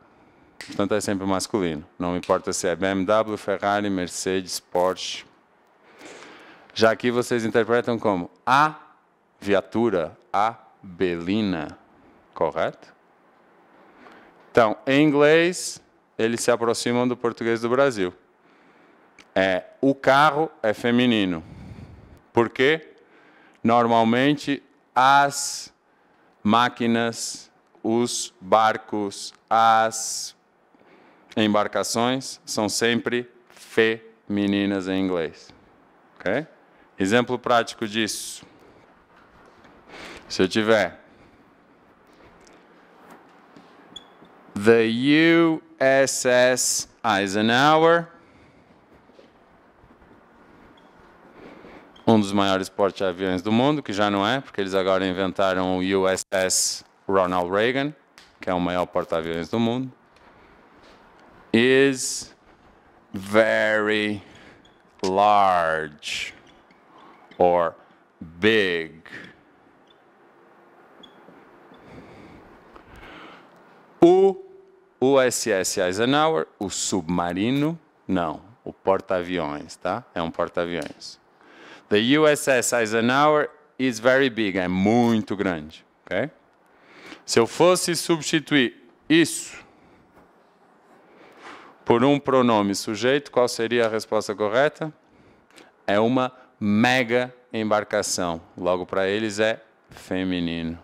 Portanto, é sempre masculino. Não importa se é BMW, Ferrari, Mercedes, Porsche. Já aqui vocês interpretam como a viatura, a belina correto? Então, em inglês, eles se aproximam do português do Brasil. É, o carro é feminino. Por quê? Normalmente, as máquinas, os barcos, as embarcações são sempre femininas em inglês. Okay? Exemplo prático disso. Se eu tiver the USS Eisenhower, um dos maiores porta-aviões do mundo, que já não é, porque eles agora inventaram o USS Ronald Reagan, que é o maior porta-aviões do mundo, is very large or big. O o USS Eisenhower, o submarino, não, o porta-aviões, tá? É um porta-aviões. The USS Eisenhower is very big, é muito grande, ok? Se eu fosse substituir isso por um pronome sujeito, qual seria a resposta correta? É uma mega embarcação. Logo para eles é feminino.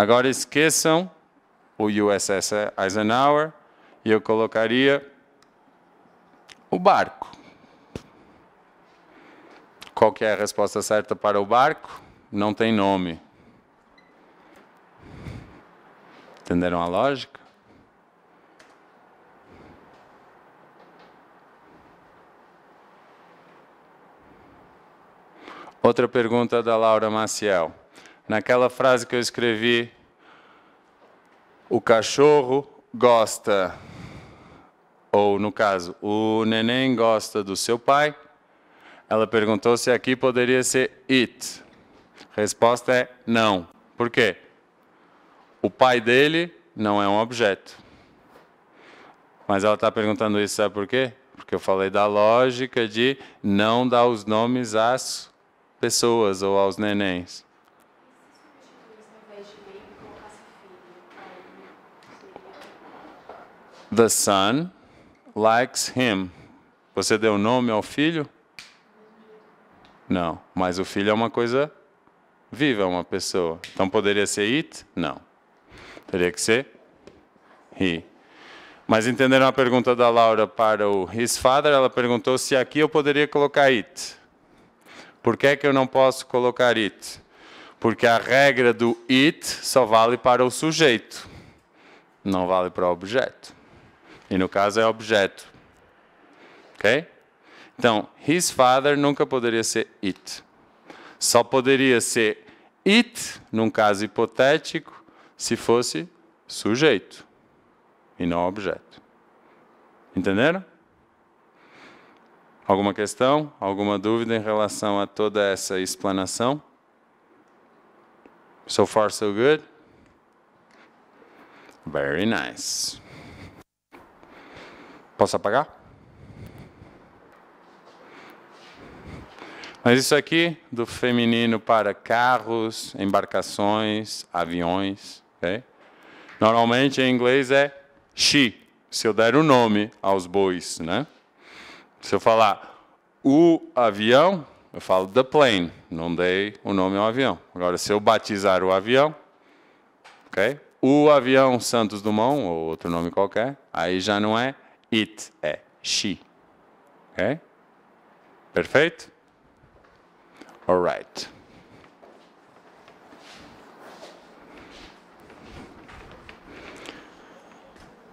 Agora esqueçam o USS é Eisenhower e eu colocaria o barco. Qual é a resposta certa para o barco? Não tem nome. Entenderam a lógica? Outra pergunta da Laura Maciel naquela frase que eu escrevi: o cachorro gosta, ou no caso, o neném gosta do seu pai. Ela perguntou se aqui poderia ser it. Resposta é não. Por quê? O pai dele não é um objeto. Mas ela está perguntando isso, sabe por quê? Porque eu falei da lógica de não dar os nomes às pessoas ou aos nenéns. The son likes him. Você deu nome ao filho? Não. Mas o filho é uma coisa viva, é uma pessoa. Então poderia ser it? Não. Teria que ser he. Mas entenderam a pergunta da Laura para o his father? Ela perguntou se aqui eu poderia colocar it. Por que, é que eu não posso colocar it? Porque a regra do it só vale para o sujeito, não vale para o objeto. E no caso é objeto. Ok? Então, his father nunca poderia ser it. Só poderia ser it, num caso hipotético, se fosse sujeito e não objeto. Entenderam? Alguma questão? Alguma dúvida em relação a toda essa explanação? So far, so good? Very nice. Posso apagar? Mas isso aqui, do feminino para carros, embarcações, aviões, okay? normalmente em inglês é she, se eu der o um nome aos bois. Né? Se eu falar o avião, eu falo the plane, não dei o nome ao avião. Agora, se eu batizar o avião, okay? o avião Santos Dumont, ou outro nome qualquer, aí já não é it é she. Ok? Perfeito? Alright.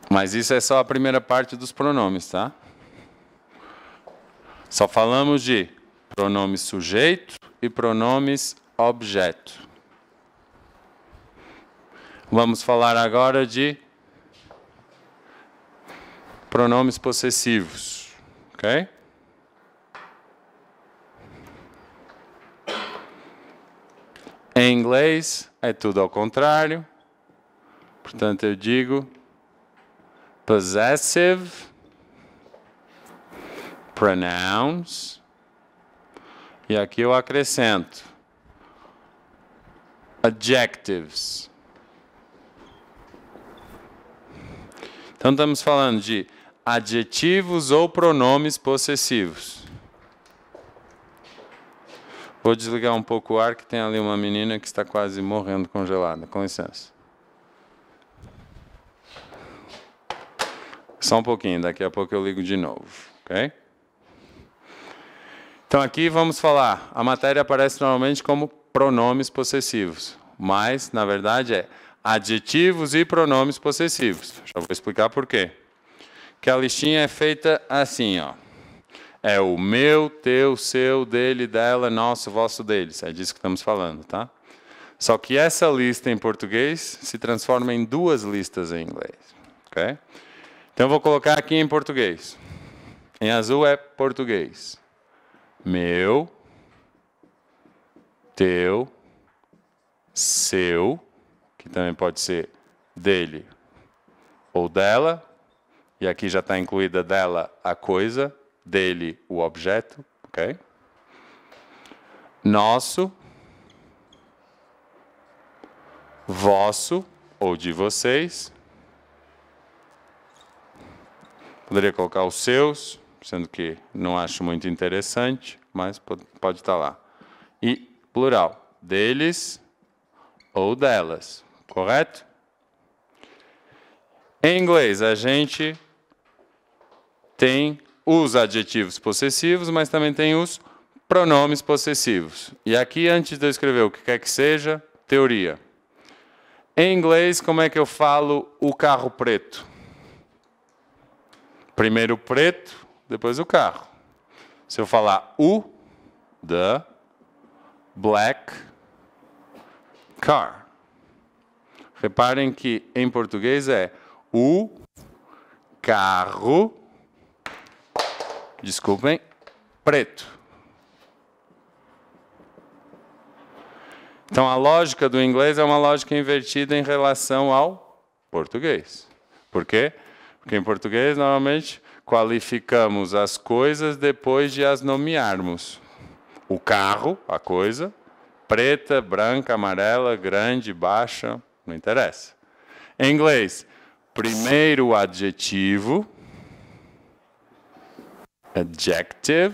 Mas isso é só a primeira parte dos pronomes, tá? Só falamos de pronomes sujeito e pronomes objeto. Vamos falar agora de pronomes possessivos, ok? Em inglês é tudo ao contrário. Portanto, eu digo possessive pronouns. E aqui eu acrescento adjectives. Então estamos falando de adjetivos ou pronomes possessivos. Vou desligar um pouco o ar, que tem ali uma menina que está quase morrendo congelada. Com licença. Só um pouquinho, daqui a pouco eu ligo de novo, ok? Então aqui vamos falar. A matéria aparece normalmente como pronomes possessivos, mas na verdade é adjetivos e pronomes possessivos. Já vou explicar por quê que a listinha é feita assim, ó. É o meu, teu, seu, dele, dela, nosso, vosso, deles. É disso que estamos falando, tá? Só que essa lista em português se transforma em duas listas em inglês, ok? Então eu vou colocar aqui em português. Em azul é português. Meu, teu, seu, que também pode ser dele ou dela, e aqui já está incluída dela a coisa, dele o objeto, ok? Nosso, vosso ou de vocês. Poderia colocar os seus, sendo que não acho muito interessante, mas pode estar tá lá. E plural, deles ou delas, correto? Em inglês, a gente tem os adjetivos possessivos, mas também tem os pronomes possessivos. E aqui, antes de eu escrever o que quer que seja, teoria. Em inglês, como é que eu falo o carro preto? Primeiro o preto, depois o carro. Se eu falar o, the, black, car. Reparem que em português é o carro desculpem, preto. Então a lógica do inglês é uma lógica invertida em relação ao português. Por quê? Porque em português normalmente qualificamos as coisas depois de as nomearmos. O carro, a coisa, preta, branca, amarela, grande, baixa, não interessa. Em inglês, primeiro o adjetivo, adjective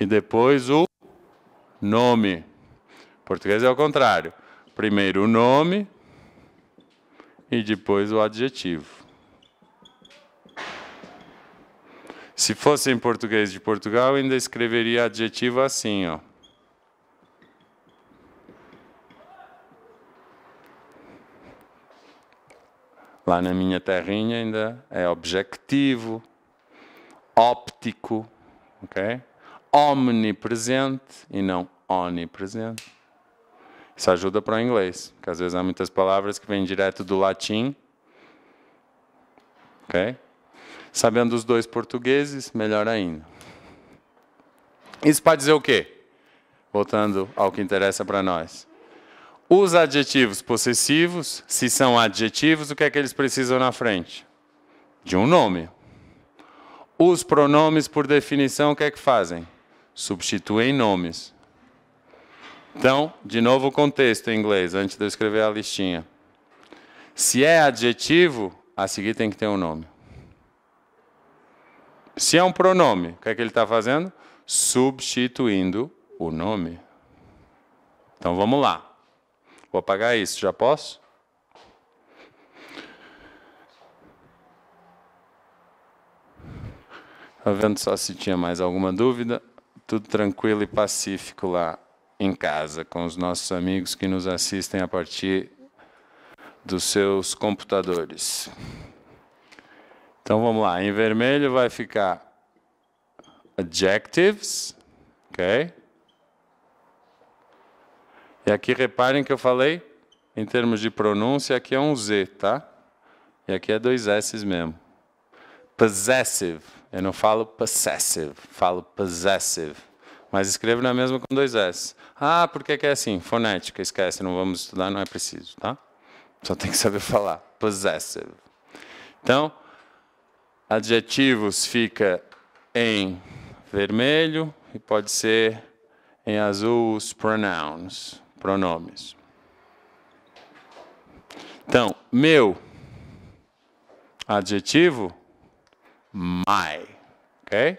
e depois o nome. português é o contrário. Primeiro o nome e depois o adjetivo. Se fosse em português de Portugal, ainda escreveria adjetivo assim, ó. Lá na minha terrinha ainda é objetivo, óptico, ok? Omnipresente e não onipresente. Isso ajuda para o inglês, porque às vezes há muitas palavras que vêm direto do latim. Ok? Sabendo os dois portugueses, melhor ainda. Isso para dizer o quê? Voltando ao que interessa para nós. Os adjetivos possessivos, se são adjetivos, o que é que eles precisam na frente? De um nome. Os pronomes, por definição, o que é que fazem? Substituem nomes. Então, de novo o contexto em inglês, antes de eu escrever a listinha. Se é adjetivo, a seguir tem que ter um nome. Se é um pronome, o que é que ele está fazendo? Substituindo o nome. Então vamos lá. Vou apagar isso, já posso? Tá vendo só se tinha mais alguma dúvida, tudo tranquilo e pacífico lá em casa, com os nossos amigos que nos assistem a partir dos seus computadores. Então vamos lá, em vermelho vai ficar adjectives, ok? E aqui reparem que eu falei em termos de pronúncia, aqui é um Z, tá? E aqui é dois S mesmo. Possessive. Eu não falo possessive, falo possessive. Mas escrevo na mesma com dois S. Ah, por que é assim? Fonética, esquece, não vamos estudar, não é preciso, tá? Só tem que saber falar. Possessive. Então, adjetivos fica em vermelho e pode ser em azul os pronouns, pronomes. Então, meu adjetivo my, ok?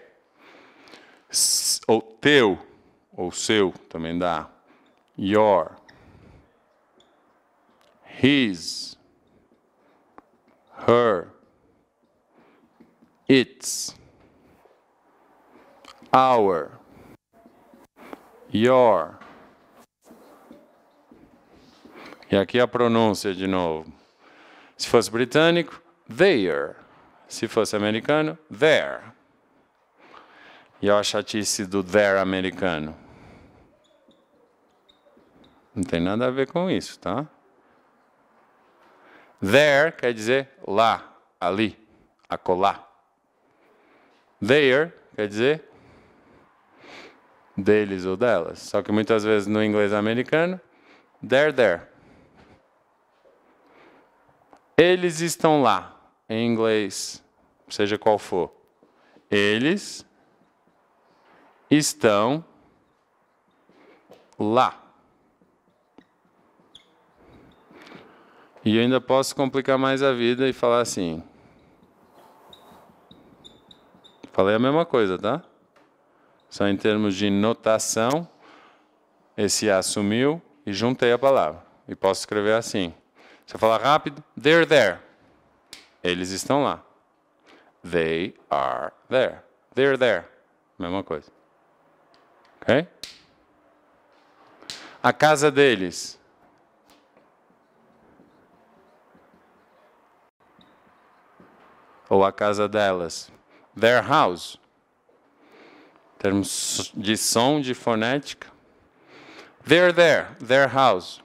Ou teu, ou seu, também dá. Your, his, her, its, our, your. E aqui a pronúncia de novo. Se fosse britânico, their. Se fosse americano, there. E olha a chatice do there americano. Não tem nada a ver com isso, tá? There quer dizer lá, ali, acolá. There quer dizer deles ou delas. Só que muitas vezes no inglês americano, there, there. Eles estão lá em inglês, seja qual for. Eles estão lá. E eu ainda posso complicar mais a vida e falar assim. Falei a mesma coisa, tá? Só em termos de notação, esse A sumiu e juntei a palavra. E posso escrever assim. Se eu falar rápido, they're there. Eles estão lá. They are there. They're there. Mesma coisa. Ok? A casa deles. Ou a casa delas. Their house. Termos de som, de fonética. They're there. Their house.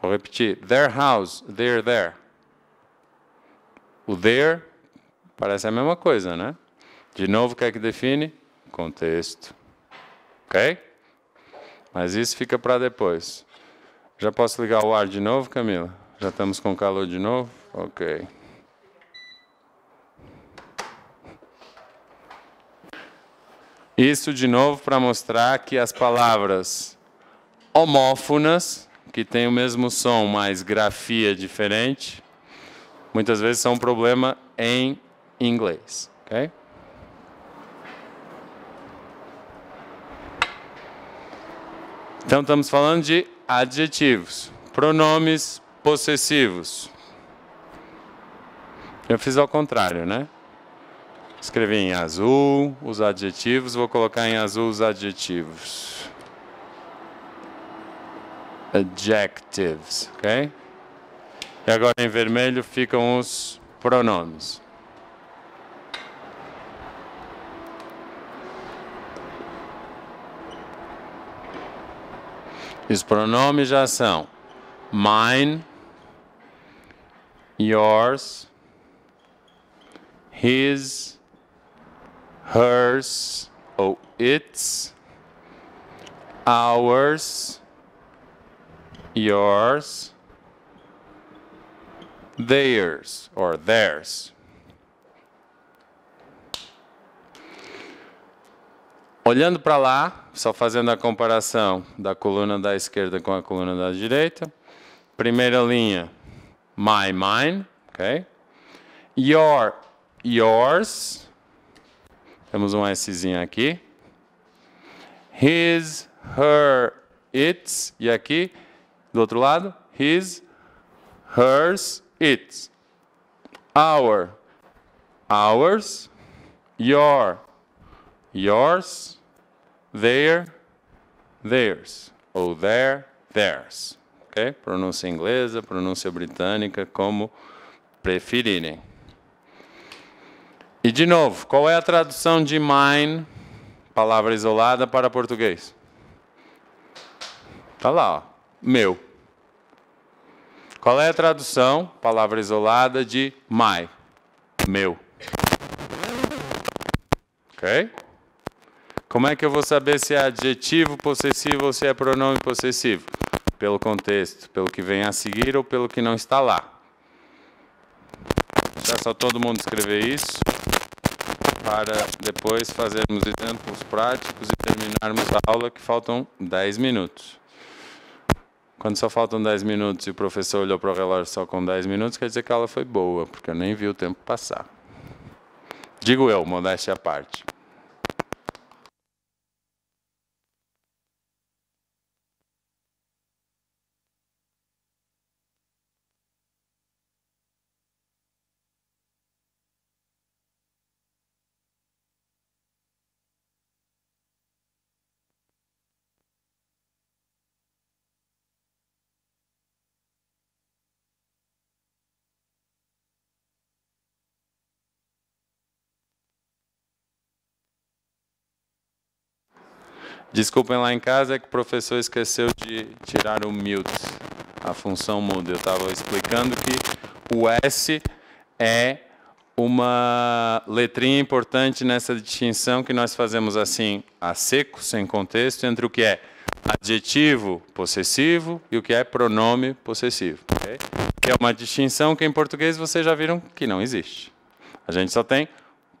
Vou repetir. Their house. They're there. O there parece a mesma coisa, né? De novo, o que é que define? Contexto. Ok? Mas isso fica para depois. Já posso ligar o ar de novo, Camila? Já estamos com calor de novo? Ok. Isso de novo para mostrar que as palavras homófonas, que têm o mesmo som, mas grafia diferente, muitas vezes são um problema em inglês, ok? Então estamos falando de adjetivos, pronomes possessivos. Eu fiz ao contrário, né? Escrevi em azul os adjetivos, vou colocar em azul os adjetivos. Adjectives, ok? E agora em vermelho ficam os pronomes. Os pronomes já são mine, yours, his, hers ou its, ours, yours theirs or theirs. Olhando para lá, só fazendo a comparação da coluna da esquerda com a coluna da direita. Primeira linha, my, mine, ok? Your, yours. Temos um Szinho aqui. His, her, its. E aqui, do outro lado, his, hers, it's our, ours, your, yours, their, theirs, ou their, theirs. Okay? Pronúncia inglesa, pronúncia britânica, como preferirem. E de novo, qual é a tradução de mine, palavra isolada, para português? Tá lá, ó. meu. Qual é a tradução, palavra isolada, de my? Meu. Ok? Como é que eu vou saber se é adjetivo possessivo ou se é pronome possessivo? Pelo contexto, pelo que vem a seguir ou pelo que não está lá. Deixa só todo mundo escrever isso para depois fazermos exemplos práticos e terminarmos a aula que faltam 10 minutos. Quando só faltam 10 minutos e o professor olhou para o relógio só com 10 minutos, quer dizer que a aula foi boa, porque eu nem vi o tempo passar. Digo eu, modéstia à parte. Desculpem lá em casa, é que o professor esqueceu de tirar o mute. A função muda. Eu estava explicando que o S é uma letrinha importante nessa distinção que nós fazemos assim, a seco, sem contexto, entre o que é adjetivo possessivo e o que é pronome possessivo. Okay? Que é uma distinção que em português vocês já viram que não existe. A gente só tem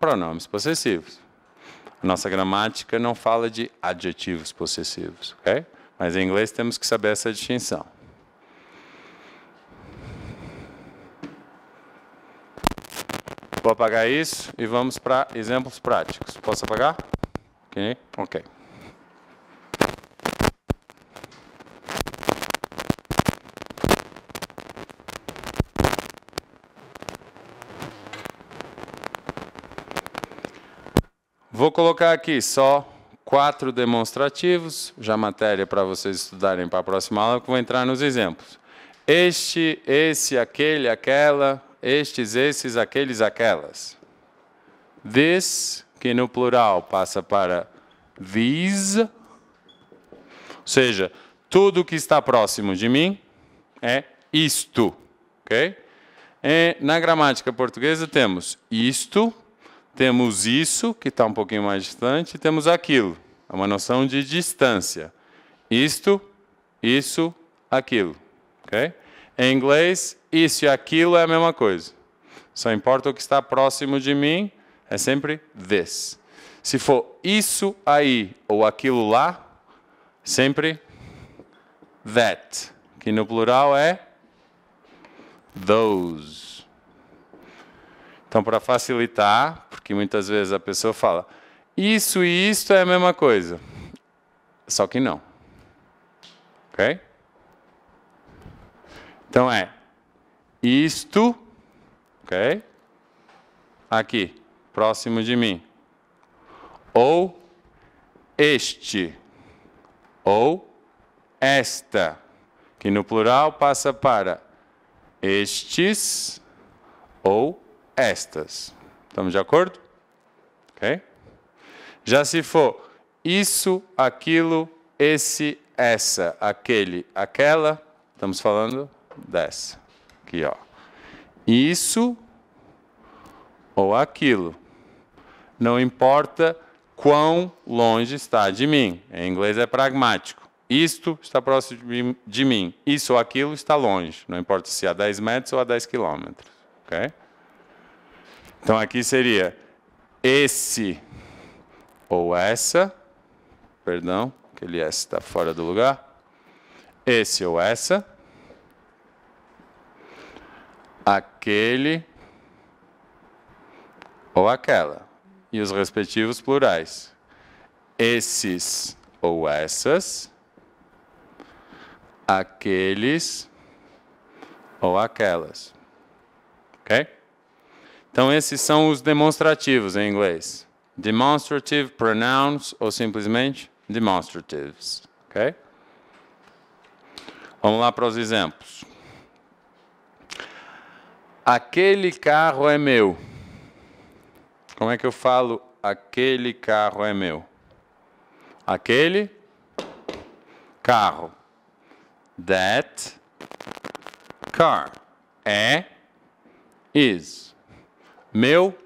pronomes possessivos. Nossa gramática não fala de adjetivos possessivos, ok? Mas em inglês temos que saber essa distinção. Vou apagar isso e vamos para exemplos práticos. Posso apagar? Ok. okay. colocar aqui só quatro demonstrativos, já matéria para vocês estudarem para a próxima aula, que vou entrar nos exemplos. Este, esse, aquele, aquela, estes, esses, aqueles, aquelas. This, que no plural passa para these, ou seja, tudo que está próximo de mim é isto, ok? E na gramática portuguesa temos isto, temos isso, que está um pouquinho mais distante, e temos aquilo. É uma noção de distância. Isto, isso, aquilo. Okay? Em inglês, isso e aquilo é a mesma coisa. Só importa o que está próximo de mim, é sempre this. Se for isso aí ou aquilo lá, sempre that, que no plural é those. Então, para facilitar, porque muitas vezes a pessoa fala, isso e isto é a mesma coisa. Só que não. Ok? Então é isto, ok? Aqui, próximo de mim. Ou este. Ou esta. Que no plural passa para estes ou estas. Estamos de acordo? Ok? Já se for isso, aquilo, esse, essa, aquele, aquela, estamos falando dessa. Aqui, ó. Isso ou aquilo. Não importa quão longe está de mim. Em inglês é pragmático. Isto está próximo de mim. Isso ou aquilo está longe. Não importa se é a 10 metros ou a 10 quilômetros. ok? Então aqui seria esse ou essa, perdão, aquele S é, está fora do lugar, esse ou essa, aquele ou aquela, e os respectivos plurais, esses ou essas, aqueles ou aquelas. Ok? Então, esses são os demonstrativos em inglês. Demonstrative pronouns ou simplesmente demonstratives. Ok? Vamos lá para os exemplos. Aquele carro é meu. Como é que eu falo aquele carro é meu? Aquele carro. That car. É, is. Meu.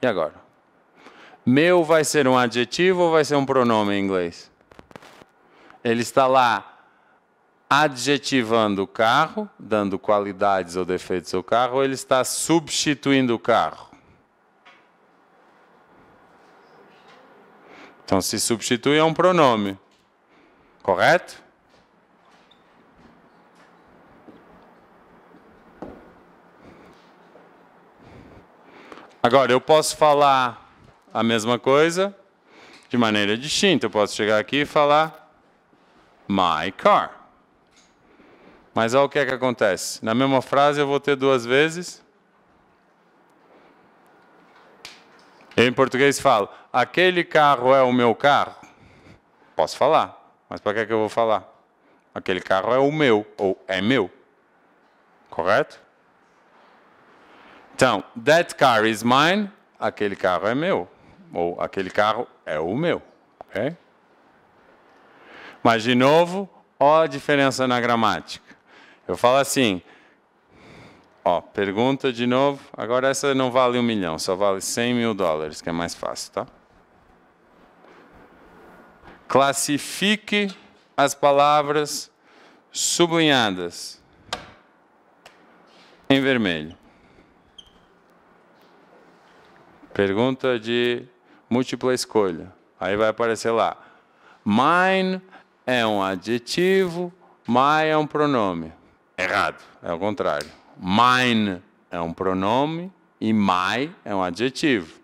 E agora? Meu vai ser um adjetivo ou vai ser um pronome em inglês? Ele está lá adjetivando o carro, dando qualidades ou defeitos ao carro, ou ele está substituindo o carro? Então, se substitui é um pronome, correto? Agora, eu posso falar a mesma coisa de maneira distinta. Eu posso chegar aqui e falar my car. Mas olha o que é que acontece. Na mesma frase eu vou ter duas vezes. Eu em português falo, aquele carro é o meu carro. Posso falar, mas para que, é que eu vou falar? Aquele carro é o meu, ou é meu. Correto? Então, that car is mine, aquele carro é meu. Ou aquele carro é o meu. Okay? Mas, de novo, olha a diferença na gramática. Eu falo assim, ó, pergunta de novo. Agora essa não vale um milhão, só vale 100 mil dólares, que é mais fácil, tá? Classifique as palavras sublinhadas em vermelho. Pergunta de múltipla escolha. Aí vai aparecer lá. Mine é um adjetivo, my é um pronome. Errado, é o contrário. Mine é um pronome e my é um adjetivo.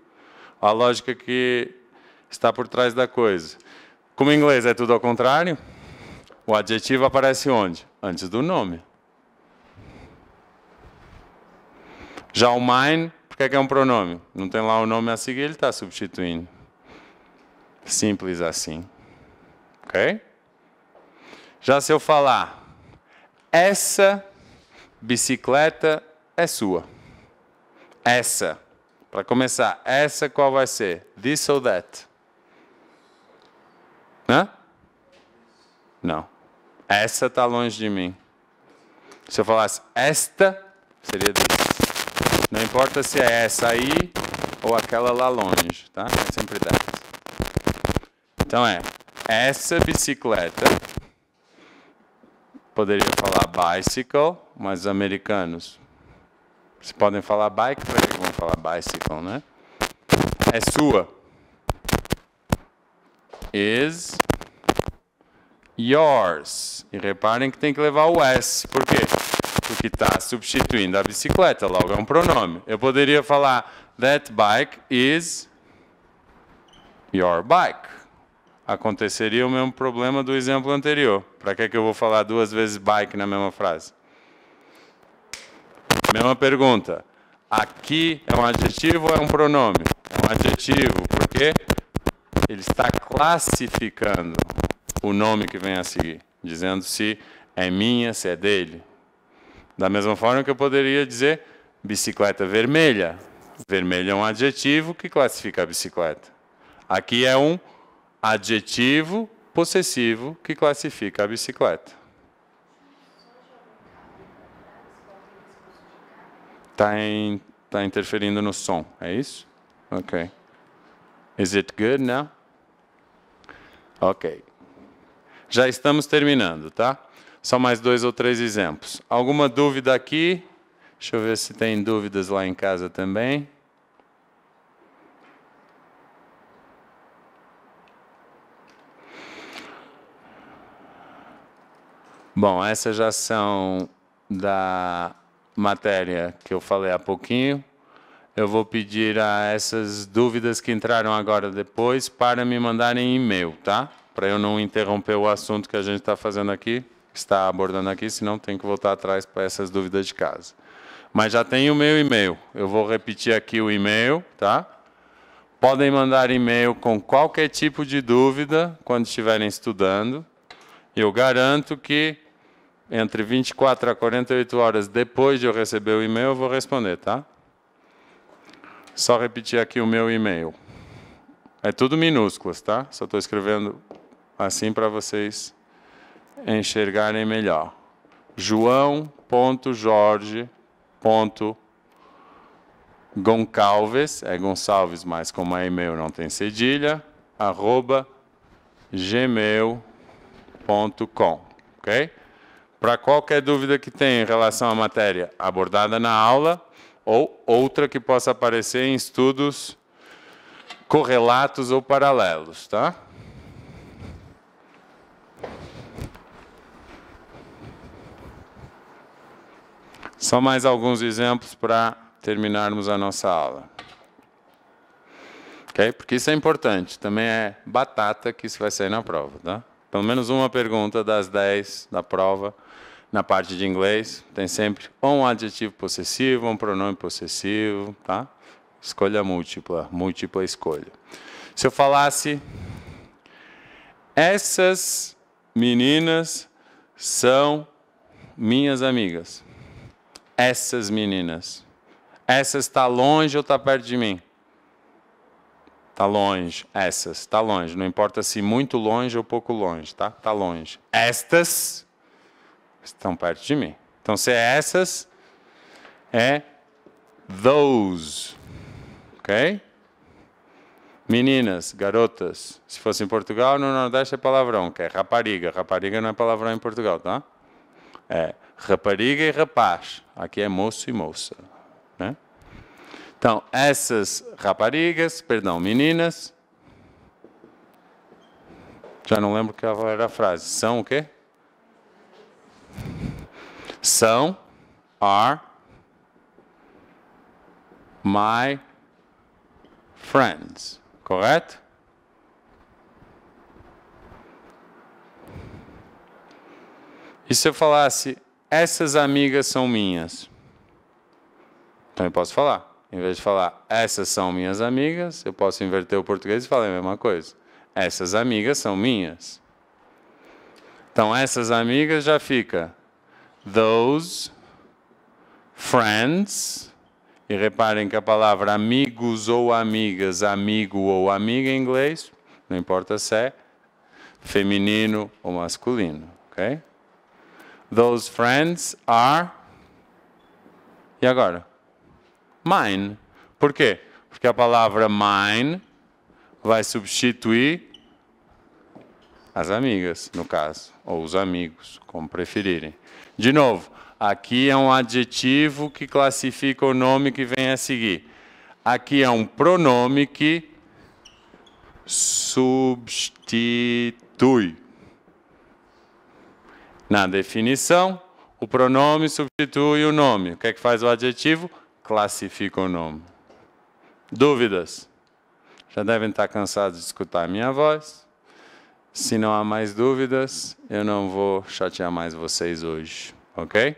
A lógica que está por trás da coisa. Como em inglês é tudo ao contrário, o adjetivo aparece onde? Antes do nome. Já o mine que é que é um pronome? Não tem lá o um nome a seguir, ele está substituindo. Simples assim. Ok? Já se eu falar, essa bicicleta é sua. Essa. Para começar, essa qual vai ser? This ou that? Hã? Não. Essa está longe de mim. Se eu falasse esta, seria this. Não importa se é essa aí ou aquela lá longe, tá? É sempre dessa. Então é, essa bicicleta. Poderia falar bicycle, mas os americanos. Se podem falar bike, para que vão falar bicycle, né? É sua. Is yours. E reparem que tem que levar o S. Por quê? O que está substituindo a bicicleta, logo é um pronome. Eu poderia falar: That bike is your bike. Aconteceria o mesmo problema do exemplo anterior. Para que, é que eu vou falar duas vezes bike na mesma frase? Mesma pergunta. Aqui é um adjetivo ou é um pronome? É um adjetivo, porque ele está classificando o nome que vem a seguir, dizendo se é minha, se é dele. Da mesma forma que eu poderia dizer bicicleta vermelha. Vermelho é um adjetivo que classifica a bicicleta. Aqui é um adjetivo possessivo que classifica a bicicleta. Está in, tá interferindo no som, é isso? Ok. Is it good now? Ok. Já estamos terminando, tá? Só mais dois ou três exemplos. Alguma dúvida aqui? Deixa eu ver se tem dúvidas lá em casa também. Bom, essas já são da matéria que eu falei há pouquinho. Eu vou pedir a essas dúvidas que entraram agora depois para me mandarem e-mail, tá? Para eu não interromper o assunto que a gente está fazendo aqui está abordando aqui, senão tem que voltar atrás para essas dúvidas de casa. Mas já tem o meu e-mail. Eu vou repetir aqui o e-mail, tá? Podem mandar e-mail com qualquer tipo de dúvida quando estiverem estudando. Eu garanto que entre 24 a 48 horas depois de eu receber o e-mail, eu vou responder, tá? Só repetir aqui o meu e-mail. É tudo minúsculas, tá? Só estou escrevendo assim para vocês enxergarem melhor. João.jorge.goncalves, é Gonçalves, mas como é e-mail não tem cedilha, arroba gmail.com, ok? Para qualquer dúvida que tenha em relação à matéria abordada na aula ou outra que possa aparecer em estudos correlatos ou paralelos, tá? Só mais alguns exemplos para terminarmos a nossa aula. Okay? Porque isso é importante, também é batata que isso vai sair na prova. Tá? Pelo menos uma pergunta das 10 da prova, na parte de inglês, tem sempre ou um adjetivo possessivo, ou um pronome possessivo, tá? Escolha múltipla, múltipla escolha. Se eu falasse, essas meninas são minhas amigas essas meninas. essas está longe ou está perto de mim? Está longe, essas, está longe. Não importa se muito longe ou pouco longe, tá? Está longe. Estas estão perto de mim. Então, se é essas, é those. Ok? Meninas, garotas. Se fosse em Portugal, no Nordeste é palavrão, que é rapariga. Rapariga não é palavrão em Portugal, tá? É rapariga e rapaz. Aqui é moço e moça. Né? Então, essas raparigas, perdão, meninas. Já não lembro qual era a frase. São o quê? São, are, my friends. Correto? E se eu falasse essas amigas são minhas. Então eu posso falar. Em vez de falar, essas são minhas amigas, eu posso inverter o português e falar a mesma coisa. Essas amigas são minhas. Então, essas amigas já fica those friends. E reparem que a palavra amigos ou amigas, amigo ou amiga em inglês, não importa se é feminino ou masculino, ok? Those friends are. E agora? Mine. Por quê? Porque a palavra mine vai substituir as amigas, no caso, ou os amigos, como preferirem. De novo, aqui é um adjetivo que classifica o nome que vem a seguir. Aqui é um pronome que substitui. Na definição, o pronome substitui o nome. O que é que faz o adjetivo? Classifica o nome. Dúvidas? Já devem estar cansados de escutar a minha voz. Se não há mais dúvidas, eu não vou chatear mais vocês hoje, ok?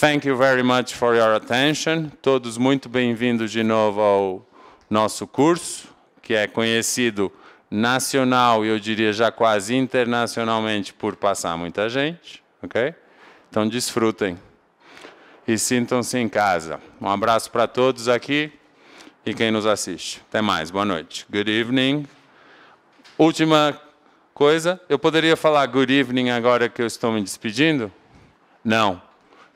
Thank you very much for your attention. Todos muito bem-vindos de novo ao nosso curso, que é conhecido nacional e eu diria já quase internacionalmente por passar muita gente, ok? Então desfrutem e sintam-se em casa. Um abraço para todos aqui e quem nos assiste. Até mais, boa noite. Good evening. Última coisa, eu poderia falar good evening agora que eu estou me despedindo? Não.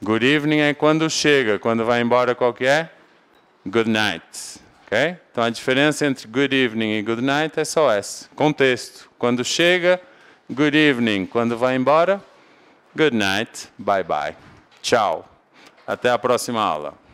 Good evening é quando chega, quando vai embora qual que é? Good night. Okay? Então a diferença entre good evening e good night é só essa. Contexto. Quando chega, good evening. Quando vai embora, good night, bye bye. Tchau. Até a próxima aula.